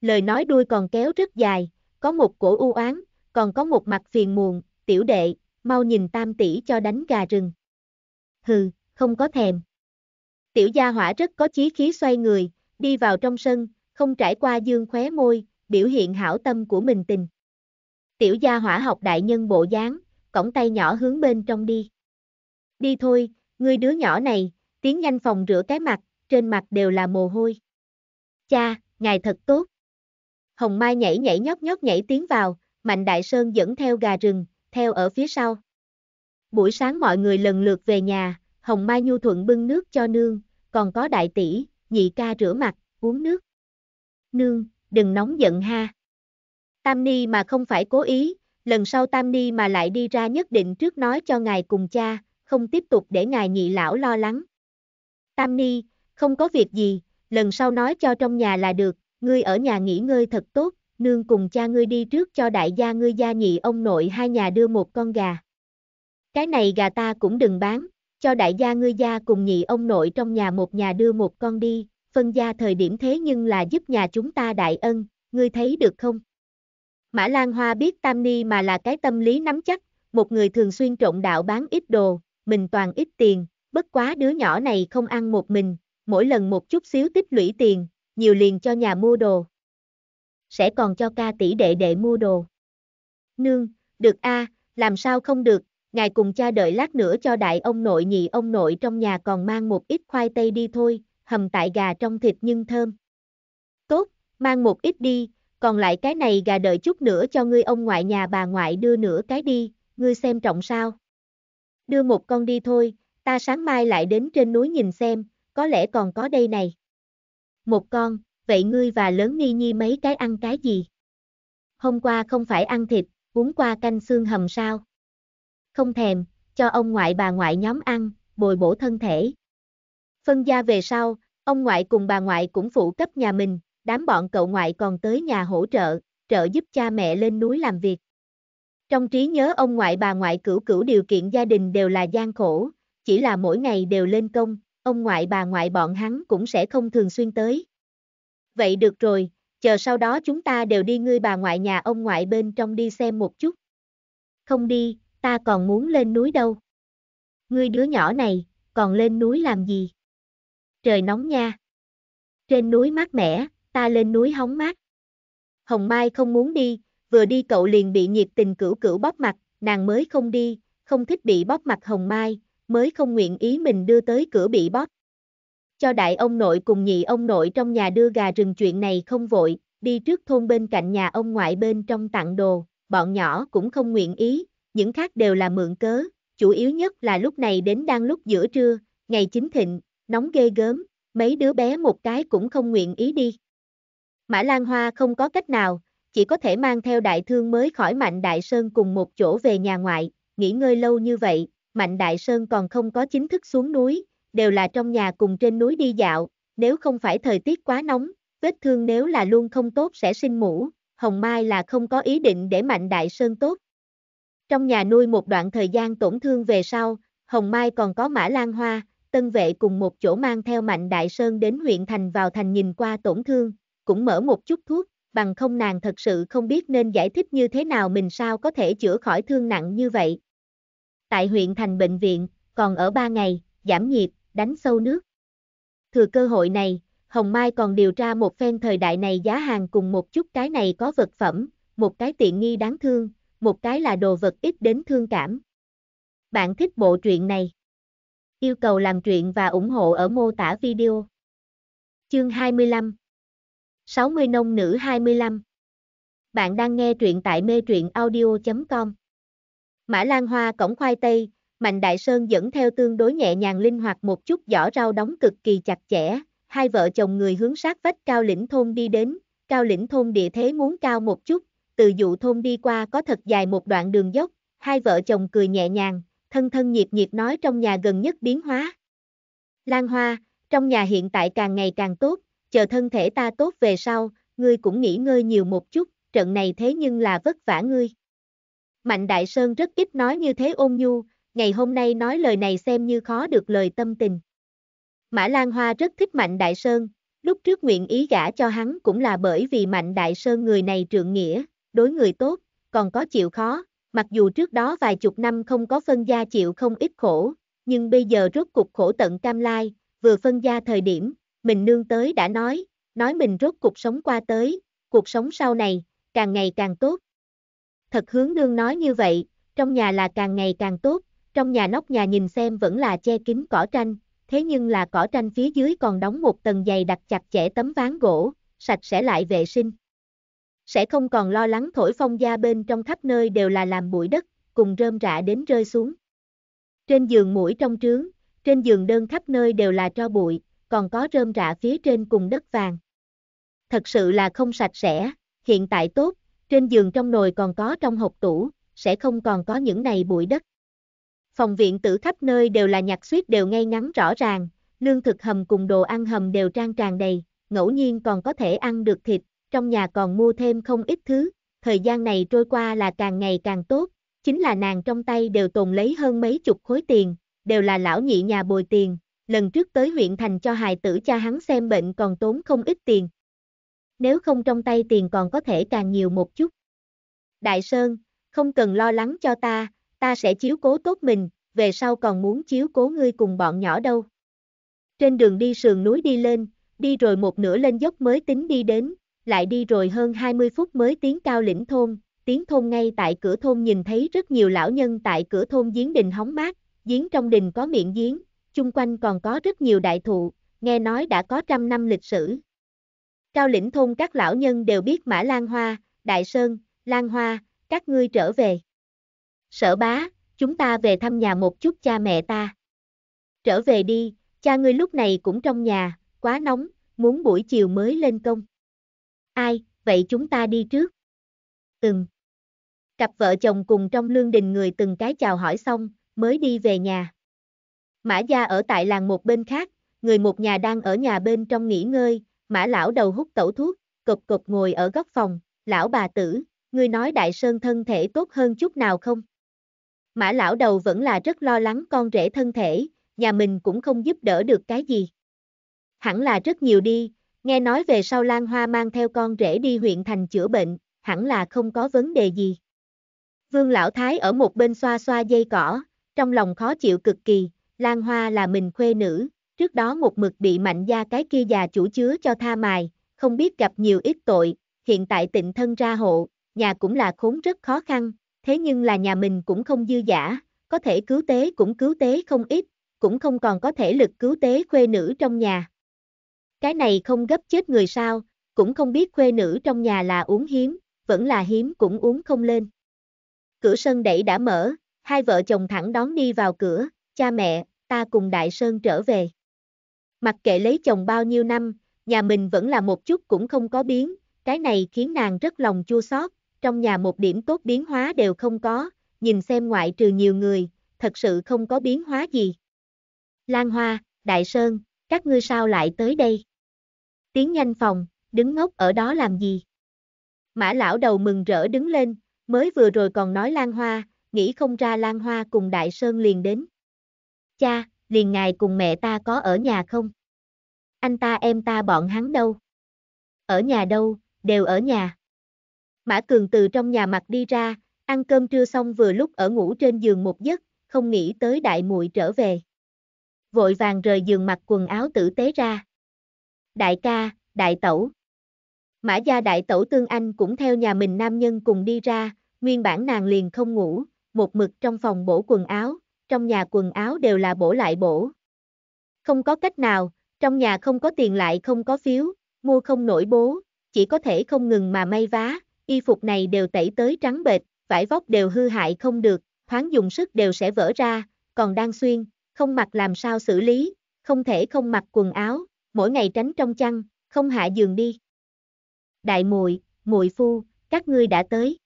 Lời nói đuôi còn kéo rất dài, có một cổ u oán, còn có một mặt phiền muộn, tiểu đệ, mau nhìn tam tỷ cho đánh gà rừng. Hừ, không có thèm. Tiểu gia hỏa rất có chí khí xoay người, đi vào trong sân, không trải qua dương khóe môi, biểu hiện hảo tâm của mình tình. Tiểu gia hỏa học đại nhân bộ dáng, cổng tay nhỏ hướng bên trong đi. Đi thôi, người đứa nhỏ này, tiếng nhanh phòng rửa cái mặt, trên mặt đều là mồ hôi. Cha, ngài thật tốt. Hồng Mai nhảy nhảy nhót nhót nhảy tiến vào, Mạnh Đại Sơn dẫn theo gà rừng, theo ở phía sau. Buổi sáng mọi người lần lượt về nhà, Hồng Mai Nhu Thuận bưng nước cho nương, còn có đại tỷ, nhị ca rửa mặt, uống nước. Nương, đừng nóng giận ha. Tam Ni mà không phải cố ý, lần sau Tam Ni mà lại đi ra nhất định trước nói cho ngài cùng cha, không tiếp tục để ngài nhị lão lo lắng. Tam Ni, không có việc gì, lần sau nói cho trong nhà là được, ngươi ở nhà nghỉ ngơi thật tốt, nương cùng cha ngươi đi trước cho đại gia ngươi gia nhị ông nội hai nhà đưa một con gà. Cái này gà ta cũng đừng bán, cho đại gia ngươi gia cùng nhị ông nội trong nhà một nhà đưa một con đi, phân gia thời điểm thế nhưng là giúp nhà chúng ta đại ân, ngươi thấy được không? Mã Lan Hoa biết Tam Ni mà là cái tâm lý nắm chắc, một người thường xuyên trộn đạo bán ít đồ, mình toàn ít tiền, bất quá đứa nhỏ này không ăn một mình, mỗi lần một chút xíu tích lũy tiền, nhiều liền cho nhà mua đồ sẽ còn cho ca tỷ đệ đệ mua đồ. Nương, được a, làm sao không được, ngài cùng cha đợi lát nữa cho đại ông nội nhị ông nội trong nhà còn mang một ít khoai tây đi thôi, hầm tại gà trong thịt nhưng thơm. Tốt, mang một ít đi, còn lại cái này gà đợi chút nữa cho ngươi ông ngoại nhà bà ngoại đưa nửa cái đi, ngươi xem trọng sao. Đưa một con đi thôi, ta sáng mai lại đến trên núi nhìn xem, có lẽ còn có đây này. Một con, vậy ngươi và lớn ni nhi mấy cái ăn cái gì? Hôm qua không phải ăn thịt, uống qua canh xương hầm sao? Không thèm, cho ông ngoại bà ngoại nhóm ăn, bồi bổ thân thể. Phân gia về sau, ông ngoại cùng bà ngoại cũng phụ cấp nhà mình, đám bọn cậu ngoại còn tới nhà hỗ trợ, trợ giúp cha mẹ lên núi làm việc. Trong trí nhớ ông ngoại bà ngoại cửu cửu điều kiện gia đình đều là gian khổ, chỉ là mỗi ngày đều lên công, ông ngoại bà ngoại bọn hắn cũng sẽ không thường xuyên tới. Vậy được rồi, chờ sau đó chúng ta đều đi ngươi bà ngoại nhà ông ngoại bên trong đi xem một chút. Không đi, ta còn muốn lên núi đâu. Ngươi đứa nhỏ này, còn lên núi làm gì? Trời nóng nha. Trên núi mát mẻ, ta lên núi hóng mát. Hồng Mai không muốn đi, vừa đi cậu liền bị nhiệt tình cửu cửu bóp mặt, nàng mới không đi, không thích bị bóp mặt Hồng Mai, mới không nguyện ý mình đưa tới cửa bị bóp cho đại ông nội cùng nhị ông nội trong nhà đưa gà rừng chuyện này không vội, đi trước thôn bên cạnh nhà ông ngoại bên trong tặng đồ, bọn nhỏ cũng không nguyện ý, những khác đều là mượn cớ, chủ yếu nhất là lúc này đến đang lúc giữa trưa, ngày chính thịnh, nóng ghê gớm, mấy đứa bé một cái cũng không nguyện ý đi. Mã Lan Hoa không có cách nào, chỉ có thể mang theo đại thương mới khỏi Mạnh Đại Sơn cùng một chỗ về nhà ngoại, nghỉ ngơi lâu như vậy, Mạnh Đại Sơn còn không có chính thức xuống núi, đều là trong nhà cùng trên núi đi dạo, nếu không phải thời tiết quá nóng, vết thương nếu là luôn không tốt sẽ sinh mũ, Hồng Mai là không có ý định để Mạnh Đại Sơn tốt. Trong nhà nuôi một đoạn thời gian tổn thương về sau, Hồng Mai còn có Mã Lan Hoa, tân vệ cùng một chỗ mang theo Mạnh Đại Sơn đến huyện thành vào thành nhìn qua tổn thương, cũng mở một chút thuốc, bằng không nàng thật sự không biết nên giải thích như thế nào mình sao có thể chữa khỏi thương nặng như vậy. Tại huyện thành bệnh viện, còn ở ba ngày, giảm nhiệt, đánh sâu nước. Thừa cơ hội này, Hồng Mai còn điều tra một phen thời đại này giá hàng cùng một chút cái này có vật phẩm, một cái tiện nghi đáng thương, một cái là đồ vật ít đến thương cảm. Bạn thích bộ truyện này? Yêu cầu làm truyện và ủng hộ ở mô tả video. Chương 25 60 nông nữ 25 Bạn đang nghe truyện tại mê truyện audio.com Mã Lan Hoa cổng khoai tây, Mạnh Đại Sơn dẫn theo tương đối nhẹ nhàng linh hoạt một chút giỏ rau đóng cực kỳ chặt chẽ, hai vợ chồng người hướng sát vách cao lĩnh thôn đi đến, cao lĩnh thôn địa thế muốn cao một chút, từ dụ thôn đi qua có thật dài một đoạn đường dốc, hai vợ chồng cười nhẹ nhàng, thân thân nhiệt nhiệt nói trong nhà gần nhất biến hóa. Lan Hoa, trong nhà hiện tại càng ngày càng tốt, chờ thân thể ta tốt về sau, ngươi cũng nghỉ ngơi nhiều một chút, trận này thế nhưng là vất vả ngươi. Mạnh Đại Sơn rất ít nói như thế ôn nhu, ngày hôm nay nói lời này xem như khó được lời tâm tình. Mã Lan Hoa rất thích Mạnh Đại Sơn, lúc trước nguyện ý gả cho hắn cũng là bởi vì Mạnh Đại Sơn người này trượng nghĩa, đối người tốt, còn có chịu khó, mặc dù trước đó vài chục năm không có phân gia chịu không ít khổ, nhưng bây giờ rốt cục khổ tận cam lai, vừa phân gia thời điểm, mình nương tới đã nói, nói mình rốt cuộc sống qua tới, cuộc sống sau này, càng ngày càng tốt. Thật hướng nương nói như vậy, trong nhà là càng ngày càng tốt, trong nhà nóc nhà nhìn xem vẫn là che kín cỏ tranh, thế nhưng là cỏ tranh phía dưới còn đóng một tầng dày đặc chặt chẽ tấm ván gỗ, sạch sẽ lại vệ sinh. Sẽ không còn lo lắng thổi phong da bên trong khắp nơi đều là làm bụi đất, cùng rơm rạ đến rơi xuống. Trên giường mũi trong trướng, trên giường đơn khắp nơi đều là tro bụi, còn có rơm rạ phía trên cùng đất vàng. Thật sự là không sạch sẽ, hiện tại tốt, trên giường trong nồi còn có trong hộp tủ, sẽ không còn có những này bụi đất. Phòng viện tử khắp nơi đều là nhạc suýt đều ngay ngắn rõ ràng, lương thực hầm cùng đồ ăn hầm đều trang tràn đầy, ngẫu nhiên còn có thể ăn được thịt, trong nhà còn mua thêm không ít thứ, thời gian này trôi qua là càng ngày càng tốt, chính là nàng trong tay đều tồn lấy hơn mấy chục khối tiền, đều là lão nhị nhà bồi tiền, lần trước tới huyện thành cho hài tử cha hắn xem bệnh còn tốn không ít tiền. Nếu không trong tay tiền còn có thể càng nhiều một chút. Đại Sơn, không cần lo lắng cho ta, ta sẽ chiếu cố tốt mình, về sau còn muốn chiếu cố ngươi cùng bọn nhỏ đâu. Trên đường đi sườn núi đi lên, đi rồi một nửa lên dốc mới tính đi đến, lại đi rồi hơn 20 phút mới tiến cao lĩnh thôn, tiến thôn ngay tại cửa thôn nhìn thấy rất nhiều lão nhân tại cửa thôn giếng đình hóng mát, giếng trong đình có miệng giếng, chung quanh còn có rất nhiều đại thụ, nghe nói đã có trăm năm lịch sử. Cao lĩnh thôn các lão nhân đều biết mã lan hoa, đại sơn, lan hoa, các ngươi trở về. Sở bá, chúng ta về thăm nhà một chút cha mẹ ta. Trở về đi, cha ngươi lúc này cũng trong nhà, quá nóng, muốn buổi chiều mới lên công. Ai, vậy chúng ta đi trước. Ừm. Cặp vợ chồng cùng trong lương đình người từng cái chào hỏi xong, mới đi về nhà. Mã gia ở tại làng một bên khác, người một nhà đang ở nhà bên trong nghỉ ngơi, mã lão đầu hút tẩu thuốc, cộp cộp ngồi ở góc phòng, lão bà tử, ngươi nói đại sơn thân thể tốt hơn chút nào không? Mã lão đầu vẫn là rất lo lắng con rể thân thể, nhà mình cũng không giúp đỡ được cái gì. Hẳn là rất nhiều đi, nghe nói về sau Lan Hoa mang theo con rể đi huyện thành chữa bệnh, hẳn là không có vấn đề gì. Vương Lão Thái ở một bên xoa xoa dây cỏ, trong lòng khó chịu cực kỳ, Lan Hoa là mình khuê nữ, trước đó một mực bị mạnh gia cái kia già chủ chứa cho tha mài, không biết gặp nhiều ít tội, hiện tại tịnh thân ra hộ, nhà cũng là khốn rất khó khăn, thế nhưng là nhà mình cũng không dư giả, có thể cứu tế cũng cứu tế không ít, cũng không còn có thể lực cứu tế khuê nữ trong nhà. Cái này không gấp chết người sao, cũng không biết khuê nữ trong nhà là uống hiếm, vẫn là hiếm cũng uống không lên. Cửa sân đẩy đã mở, hai vợ chồng thẳng đón đi vào cửa, cha mẹ, ta cùng Đại Sơn trở về. Mặc kệ lấy chồng bao nhiêu năm, nhà mình vẫn là một chút cũng không có biến, cái này khiến nàng rất lòng chua xót, trong nhà một điểm tốt biến hóa đều không có, nhìn xem ngoại trừ nhiều người, thật sự không có biến hóa gì. Lan Hoa, Đại Sơn, các ngươi sao lại tới đây? Tiến nhanh phòng, đứng ngốc ở đó làm gì? Mã lão đầu mừng rỡ đứng lên, mới vừa rồi còn nói Lan Hoa, nghĩ không ra Lan Hoa cùng Đại Sơn liền đến. Cha, liền ngài cùng mẹ ta có ở nhà không? Anh ta em ta bọn hắn đâu? Ở nhà đâu, đều ở nhà. Mã Cường từ trong nhà mặt đi ra, ăn cơm trưa xong vừa lúc ở ngủ trên giường một giấc, không nghĩ tới đại muội trở về. Vội vàng rời giường mặc quần áo tử tế ra. Đại ca, đại tẩu. Mã gia đại tẩu Tương Anh cũng theo nhà mình nam nhân cùng đi ra, nguyên bản nàng liền không ngủ, một mực trong phòng bổ quần áo, trong nhà quần áo đều là bổ lại bổ. Không có cách nào, trong nhà không có tiền lại không có phiếu, mua không nổi bố, chỉ có thể không ngừng mà may vá, y phục này đều tẩy tới trắng bệt, vải vóc đều hư hại không được, thoáng dùng sức đều sẽ vỡ ra, còn đang xuyên, không mặc làm sao xử lý, không thể không mặc quần áo, mỗi ngày tránh trong chăn, không hạ giường đi. Đại muội, muội phu, các ngươi đã tới.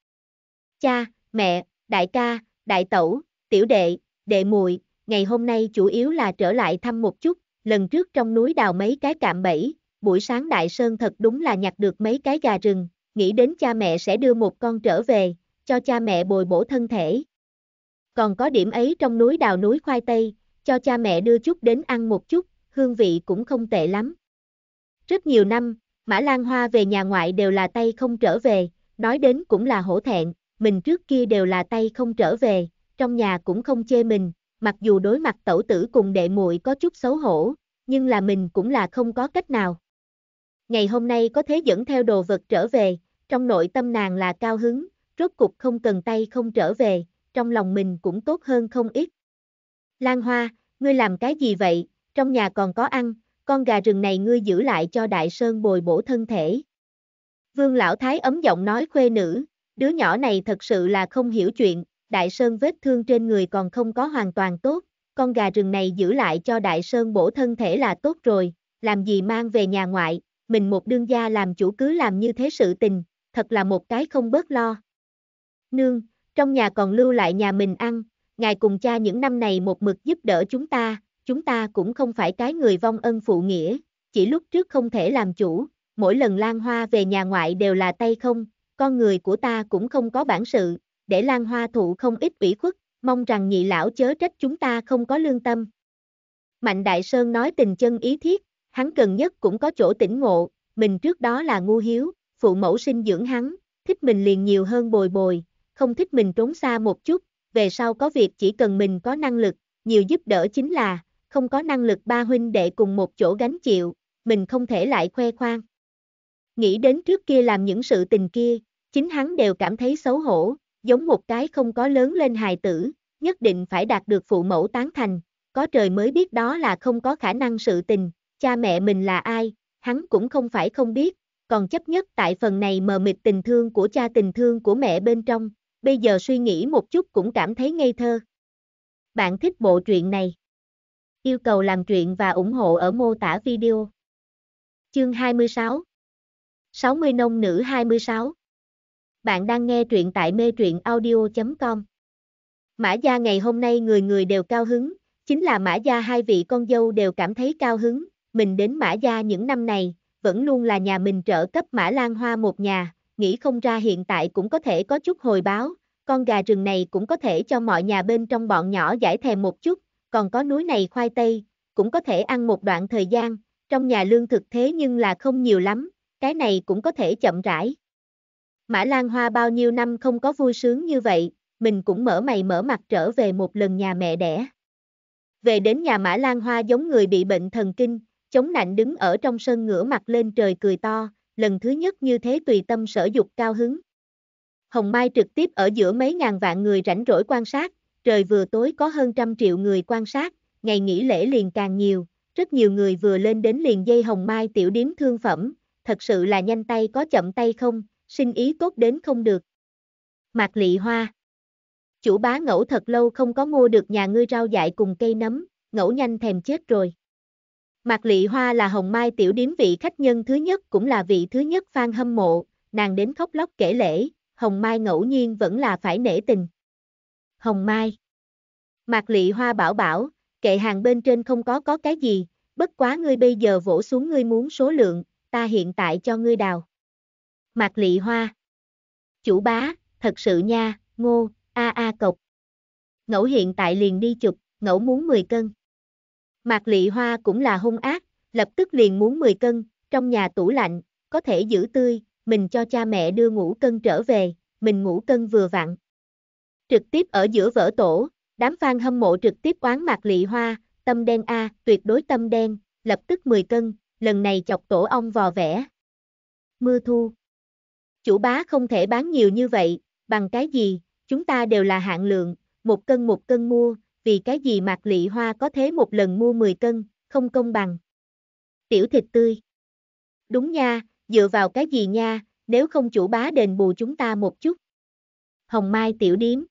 Cha, mẹ, đại ca, đại tẩu, tiểu đệ, đệ muội, ngày hôm nay chủ yếu là trở lại thăm một chút, lần trước trong núi đào mấy cái cạm bẫy, buổi sáng đại sơn thật đúng là nhặt được mấy cái gà rừng, nghĩ đến cha mẹ sẽ đưa một con trở về, cho cha mẹ bồi bổ thân thể. Còn có điểm ấy trong núi đào núi khoai tây, cho cha mẹ đưa chút đến ăn một chút, hương vị cũng không tệ lắm. Rất nhiều năm, Mã Lan Hoa về nhà ngoại đều là tay không trở về, nói đến cũng là hổ thẹn, mình trước kia đều là tay không trở về, trong nhà cũng không chê mình, mặc dù đối mặt tẩu tử cùng đệ muội có chút xấu hổ, nhưng là mình cũng là không có cách nào ngày hôm nay có thế dẫn theo đồ vật trở về, trong nội tâm nàng là cao hứng, rốt cục không cần tay không trở về, trong lòng mình cũng tốt hơn không ít. Lan Hoa, ngươi làm cái gì vậy, trong nhà còn có ăn, con gà rừng này ngươi giữ lại cho Đại Sơn bồi bổ thân thể. Vương Lão Thái ấm giọng nói khuê nữ, đứa nhỏ này thật sự là không hiểu chuyện, Đại Sơn vết thương trên người còn không có hoàn toàn tốt, con gà rừng này giữ lại cho Đại Sơn bổ thân thể là tốt rồi, làm gì mang về nhà ngoại, mình một đương gia làm chủ cứ làm như thế sự tình, thật là một cái không bớt lo. Nương, trong nhà còn lưu lại nhà mình ăn, ngài cùng cha những năm này một mực giúp đỡ chúng ta, chúng ta cũng không phải cái người vong ân phụ nghĩa, chỉ lúc trước không thể làm chủ, mỗi lần Lan Hoa về nhà ngoại đều là tay không, con người của ta cũng không có bản sự, để Lan Hoa thụ không ít ủy khuất, mong rằng nhị lão chớ trách chúng ta không có lương tâm. Mạnh Đại Sơn nói tình chân ý thiết, Hắn cần nhất cũng có chỗ tỉnh ngộ, mình trước đó là ngu hiếu, phụ mẫu sinh dưỡng hắn, thích mình liền nhiều hơn bồi bồi, không thích mình trốn xa một chút, về sau có việc chỉ cần mình có năng lực, nhiều giúp đỡ chính là, không có năng lực ba huynh đệ cùng một chỗ gánh chịu, mình không thể lại khoe khoang. Nghĩ đến trước kia làm những sự tình kia, chính hắn đều cảm thấy xấu hổ, giống một cái không có lớn lên hài tử, nhất định phải đạt được phụ mẫu tán thành, có trời mới biết đó là không có khả năng sự tình, cha mẹ mình là ai, hắn cũng không phải không biết, còn chấp nhất tại phần này mờ mịt tình thương của cha tình thương của mẹ bên trong, bây giờ suy nghĩ một chút cũng cảm thấy ngây thơ. Bạn thích bộ truyện này? Yêu cầu làm truyện và ủng hộ ở mô tả video. Chương 26 60 nông nữ 26 Bạn đang nghe truyện tại mê truyện audio.com Mã gia ngày hôm nay người người đều cao hứng, chính là mã gia hai vị con dâu đều cảm thấy cao hứng, mình đến Mã Gia những năm này, vẫn luôn là nhà mình trợ cấp Mã Lan Hoa một nhà, nghĩ không ra hiện tại cũng có thể có chút hồi báo, con gà rừng này cũng có thể cho mọi nhà bên trong bọn nhỏ giải thèm một chút, còn có núi này khoai tây, cũng có thể ăn một đoạn thời gian, trong nhà lương thực thế nhưng là không nhiều lắm, cái này cũng có thể chậm rãi. Mã Lan Hoa bao nhiêu năm không có vui sướng như vậy, mình cũng mở mày mở mặt trở về một lần nhà mẹ đẻ. Về đến nhà Mã Lan Hoa giống người bị bệnh thần kinh, chống nạnh đứng ở trong sân ngửa mặt lên trời cười to, lần thứ nhất như thế tùy tâm sở dục cao hứng. Hồng Mai trực tiếp ở giữa mấy ngàn vạn người rảnh rỗi quan sát, trời vừa tối có hơn trăm triệu người quan sát, ngày nghỉ lễ liền càng nhiều, rất nhiều người vừa lên đến liền dây Hồng Mai tiểu điếm thương phẩm, thật sự là nhanh tay có chậm tay không, sinh ý tốt đến không được. Mạc Lị Hoa Chủ bá ngẫu thật lâu không có mua được nhà ngươi rau dại cùng cây nấm, ngẫu nhanh thèm chết rồi. Mạc Lị Hoa là hồng mai tiểu điếm vị khách nhân thứ nhất cũng là vị thứ nhất fan hâm mộ, nàng đến khóc lóc kể lễ, hồng mai ngẫu nhiên vẫn là phải nể tình. Hồng mai Mạc Lị Hoa bảo bảo, kệ hàng bên trên không có có cái gì, bất quá ngươi bây giờ vỗ xuống ngươi muốn số lượng, ta hiện tại cho ngươi đào. Mạc Lị Hoa Chủ bá, thật sự nha, ngô, a a cộc. Ngẫu hiện tại liền đi chụp, ngẫu muốn 10 cân. Mạc Lị Hoa cũng là hung ác, lập tức liền muốn 10 cân, trong nhà tủ lạnh, có thể giữ tươi, mình cho cha mẹ đưa ngủ cân trở về, mình ngủ cân vừa vặn. Trực tiếp ở giữa vỡ tổ, đám fan hâm mộ trực tiếp oán Mạc Lị Hoa, tâm đen A, tuyệt đối tâm đen, lập tức 10 cân, lần này chọc tổ ong vò vẽ. Mưa thu. Chủ bá không thể bán nhiều như vậy, bằng cái gì, chúng ta đều là hạn lượng, một cân một cân mua, vì cái gì Mạc Lị Hoa có thế một lần mua 10 cân, không công bằng. Tiểu thịt tươi. Đúng nha, dựa vào cái gì nha, nếu không chủ bá đền bù chúng ta một chút. Hồng Mai tiểu điếm.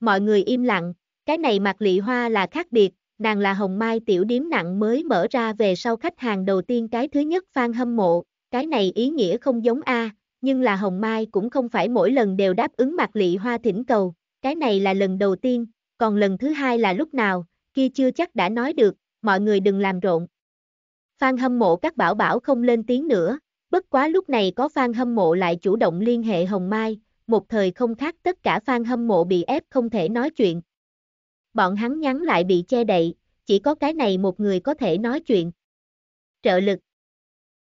Mọi người im lặng, cái này Mạc Lị Hoa là khác biệt, nàng là Hồng Mai tiểu điếm nặng mới mở ra về sau khách hàng đầu tiên cái thứ nhất fan hâm mộ, cái này ý nghĩa không giống A, nhưng là Hồng Mai cũng không phải mỗi lần đều đáp ứng Mạc Lị Hoa thỉnh cầu, cái này là lần đầu tiên, còn lần thứ hai là lúc nào, kia chưa chắc đã nói được, mọi người đừng làm rộn. Phan hâm mộ các bảo bảo không lên tiếng nữa, bất quá lúc này có Phan hâm mộ lại chủ động liên hệ Hồng Mai, một thời không khác tất cả Phan hâm mộ bị ép không thể nói chuyện. Bọn hắn nhắn lại bị che đậy, chỉ có cái này một người có thể nói chuyện. Trợ lực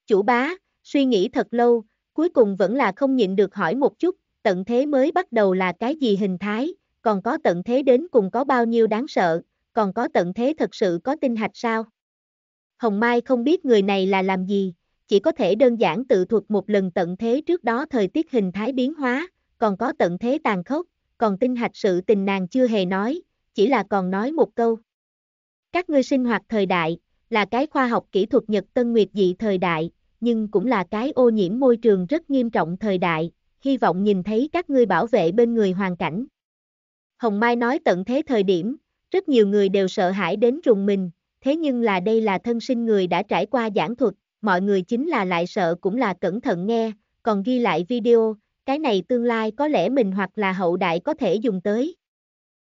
Chủ bá, suy nghĩ thật lâu, cuối cùng vẫn là không nhịn được hỏi một chút, tận thế mới bắt đầu là cái gì hình thái, còn có tận thế đến cùng có bao nhiêu đáng sợ, còn có tận thế thật sự có tinh hạch sao? Hồng Mai không biết người này là làm gì, chỉ có thể đơn giản tự thuật một lần tận thế trước đó thời tiết hình thái biến hóa, còn có tận thế tàn khốc, còn tinh hạch sự tình nàng chưa hề nói, chỉ là còn nói một câu. Các ngươi sinh hoạt thời đại, là cái khoa học kỹ thuật Nhật Tân Nguyệt dị thời đại, nhưng cũng là cái ô nhiễm môi trường rất nghiêm trọng thời đại, hy vọng nhìn thấy các ngươi bảo vệ bên người hoàn cảnh. Hồng Mai nói tận thế thời điểm, rất nhiều người đều sợ hãi đến rùng mình, thế nhưng là đây là thân sinh người đã trải qua giảng thuật, mọi người chính là lại sợ cũng là cẩn thận nghe, còn ghi lại video, cái này tương lai có lẽ mình hoặc là hậu đại có thể dùng tới.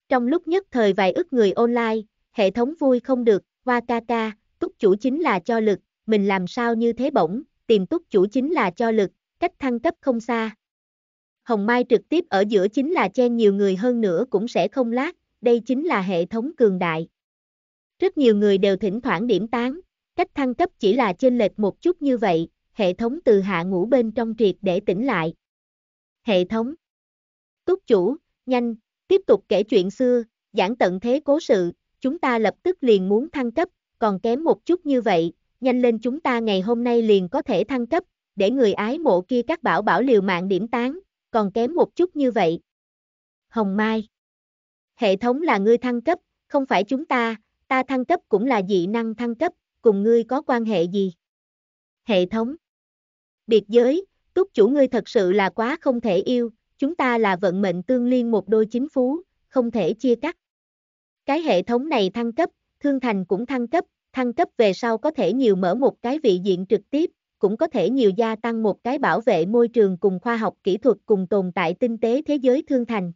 Trong lúc nhất thời vài ức người online, hệ thống vui không được, hoa ca ca, túc chủ chính là cho lực, mình làm sao như thế bổng, tìm túc chủ chính là cho lực, cách thăng cấp không xa. Hồng Mai trực tiếp ở giữa chính là chen nhiều người hơn nữa cũng sẽ không lát, đây chính là hệ thống cường đại. Rất nhiều người đều thỉnh thoảng điểm tán, cách thăng cấp chỉ là trên lệch một chút như vậy, hệ thống từ hạ ngủ bên trong triệt để tỉnh lại. Hệ thống Túc chủ, nhanh, tiếp tục kể chuyện xưa, giảng tận thế cố sự, chúng ta lập tức liền muốn thăng cấp, còn kém một chút như vậy, nhanh lên chúng ta ngày hôm nay liền có thể thăng cấp, để người ái mộ kia các bảo bảo liều mạng điểm tán, còn kém một chút như vậy. Hồng Mai Hệ thống là ngươi thăng cấp, không phải chúng ta, ta thăng cấp cũng là dị năng thăng cấp, cùng ngươi có quan hệ gì? Hệ thống Biệt giới, túc chủ ngươi thật sự là quá không thể yêu, chúng ta là vận mệnh tương liên một đôi chính phú, không thể chia cắt. Cái hệ thống này thăng cấp, thương thành cũng thăng cấp, thăng cấp về sau có thể nhiều mở một cái vị diện trực tiếp, cũng có thể nhiều gia tăng một cái bảo vệ môi trường cùng khoa học kỹ thuật cùng tồn tại tinh tế thế giới thương thành.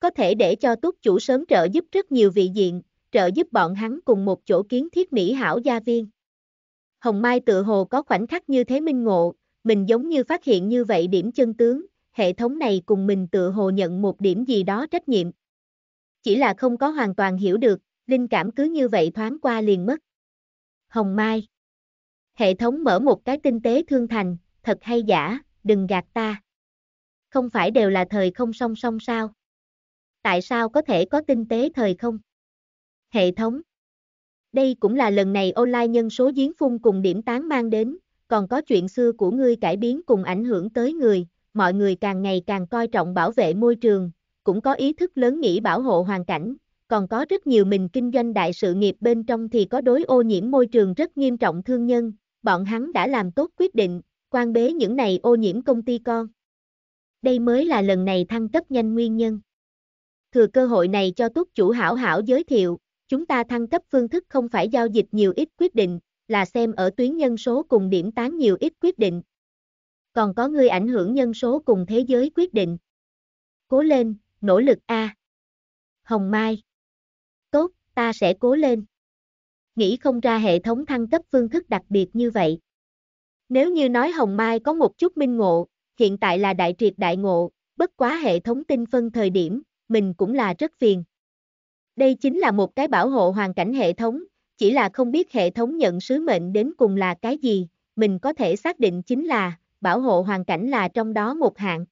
Có thể để cho túc chủ sớm trợ giúp rất nhiều vị diện, trợ giúp bọn hắn cùng một chỗ kiến thiết mỹ hảo gia viên. Hồng Mai tự hồ có khoảnh khắc như thế minh ngộ, mình giống như phát hiện như vậy điểm chân tướng, hệ thống này cùng mình tự hồ nhận một điểm gì đó trách nhiệm. Chỉ là không có hoàn toàn hiểu được, linh cảm cứ như vậy thoáng qua liền mất. Hồng Mai Hệ thống mở một cái tinh tế thương thành, thật hay giả, đừng gạt ta. Không phải đều là thời không song song sao? Tại sao có thể có tinh tế thời không? Hệ thống. Đây cũng là lần này online nhân số giếng phun cùng điểm tán mang đến, còn có chuyện xưa của ngươi cải biến cùng ảnh hưởng tới người, mọi người càng ngày càng coi trọng bảo vệ môi trường, cũng có ý thức lớn nghĩ bảo hộ hoàn cảnh, còn có rất nhiều mình kinh doanh đại sự nghiệp bên trong thì có đối ô nhiễm môi trường rất nghiêm trọng thương nhân, bọn hắn đã làm tốt quyết định, quan bế những này ô nhiễm công ty con. Đây mới là lần này thăng cấp nhanh nguyên nhân. Thừa cơ hội này cho túc chủ hảo hảo giới thiệu, chúng ta thăng cấp phương thức không phải giao dịch nhiều ít quyết định, là xem ở tuyến nhân số cùng điểm tán nhiều ít quyết định. Còn có người ảnh hưởng nhân số cùng thế giới quyết định. Cố lên, nỗ lực A. Hồng Mai. Tốt, ta sẽ cố lên nghĩ không ra hệ thống thăng cấp phương thức đặc biệt như vậy. Nếu như nói Hồng Mai có một chút minh ngộ, hiện tại là đại triệt đại ngộ, bất quá hệ thống tinh phân thời điểm, mình cũng là rất phiền. Đây chính là một cái bảo hộ hoàn cảnh hệ thống, chỉ là không biết hệ thống nhận sứ mệnh đến cùng là cái gì, mình có thể xác định chính là, bảo hộ hoàn cảnh là trong đó một hạng.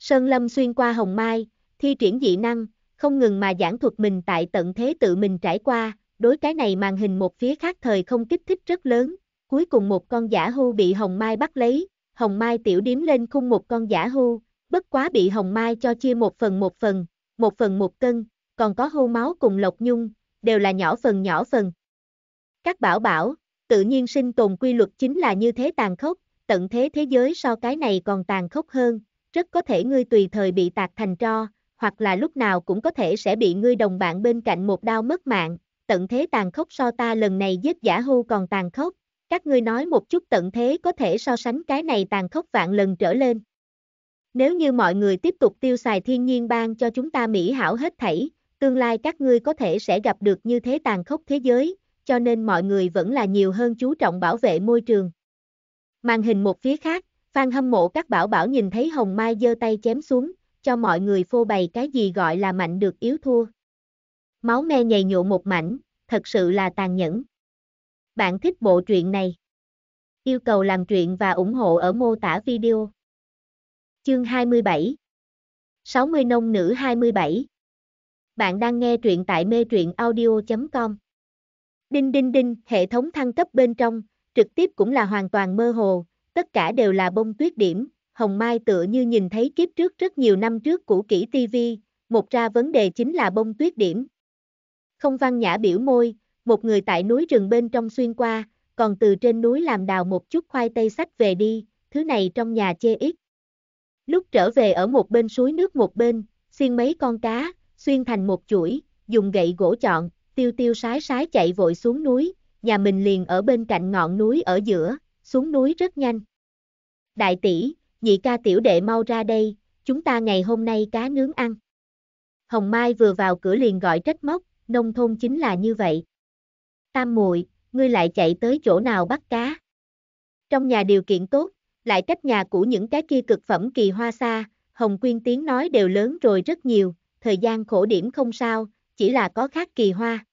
Sơn Lâm xuyên qua Hồng Mai, thi triển dị năng, không ngừng mà giảng thuật mình tại tận thế tự mình trải qua, đối cái này màn hình một phía khác thời không kích thích rất lớn, cuối cùng một con giả hưu bị Hồng Mai bắt lấy, Hồng Mai tiểu điếm lên khung một con giả hưu, bất quá bị Hồng Mai cho chia một phần một phần, một phần một cân, còn có hưu máu cùng lộc nhung, đều là nhỏ phần nhỏ phần. Các bảo bảo, tự nhiên sinh tồn quy luật chính là như thế tàn khốc, tận thế thế giới so cái này còn tàn khốc hơn, rất có thể ngươi tùy thời bị tạc thành tro, hoặc là lúc nào cũng có thể sẽ bị ngươi đồng bạn bên cạnh một đao mất mạng, tận thế tàn khốc so ta lần này giết giả hưu còn tàn khốc, các ngươi nói một chút tận thế có thể so sánh cái này tàn khốc vạn lần trở lên. Nếu như mọi người tiếp tục tiêu xài thiên nhiên ban cho chúng ta mỹ hảo hết thảy, tương lai các ngươi có thể sẽ gặp được như thế tàn khốc thế giới, cho nên mọi người vẫn là nhiều hơn chú trọng bảo vệ môi trường. Màn hình một phía khác, Phan hâm mộ các bảo bảo nhìn thấy Hồng Mai giơ tay chém xuống, cho mọi người phô bày cái gì gọi là mạnh được yếu thua máu me nhầy nhụa một mảnh, thật sự là tàn nhẫn. Bạn thích bộ truyện này? Yêu cầu làm truyện và ủng hộ ở mô tả video. Chương 27 60 nông nữ 27 Bạn đang nghe truyện tại mê truyện audio.com Đinh đinh đinh, hệ thống thăng cấp bên trong, trực tiếp cũng là hoàn toàn mơ hồ, tất cả đều là bông tuyết điểm, Hồng Mai tựa như nhìn thấy kiếp trước rất nhiều năm trước của kỹ TV, một ra vấn đề chính là bông tuyết điểm, không văn nhã biểu môi, một người tại núi rừng bên trong xuyên qua, còn từ trên núi làm đào một chút khoai tây sách về đi, thứ này trong nhà chê ít. Lúc trở về ở một bên suối nước một bên, xiên mấy con cá, xuyên thành một chuỗi, dùng gậy gỗ chọn, tiêu tiêu sái sái chạy vội xuống núi, nhà mình liền ở bên cạnh ngọn núi ở giữa, xuống núi rất nhanh. Đại tỷ, nhị ca tiểu đệ mau ra đây, chúng ta ngày hôm nay cá nướng ăn. Hồng Mai vừa vào cửa liền gọi trách móc, nông thôn chính là như vậy. Tam muội, ngươi lại chạy tới chỗ nào bắt cá? Trong nhà điều kiện tốt, lại cách nhà của những cái kia cực phẩm kỳ hoa xa, Hồng Quyên tiếng nói đều lớn rồi rất nhiều, thời gian khổ điểm không sao, chỉ là có khác kỳ hoa.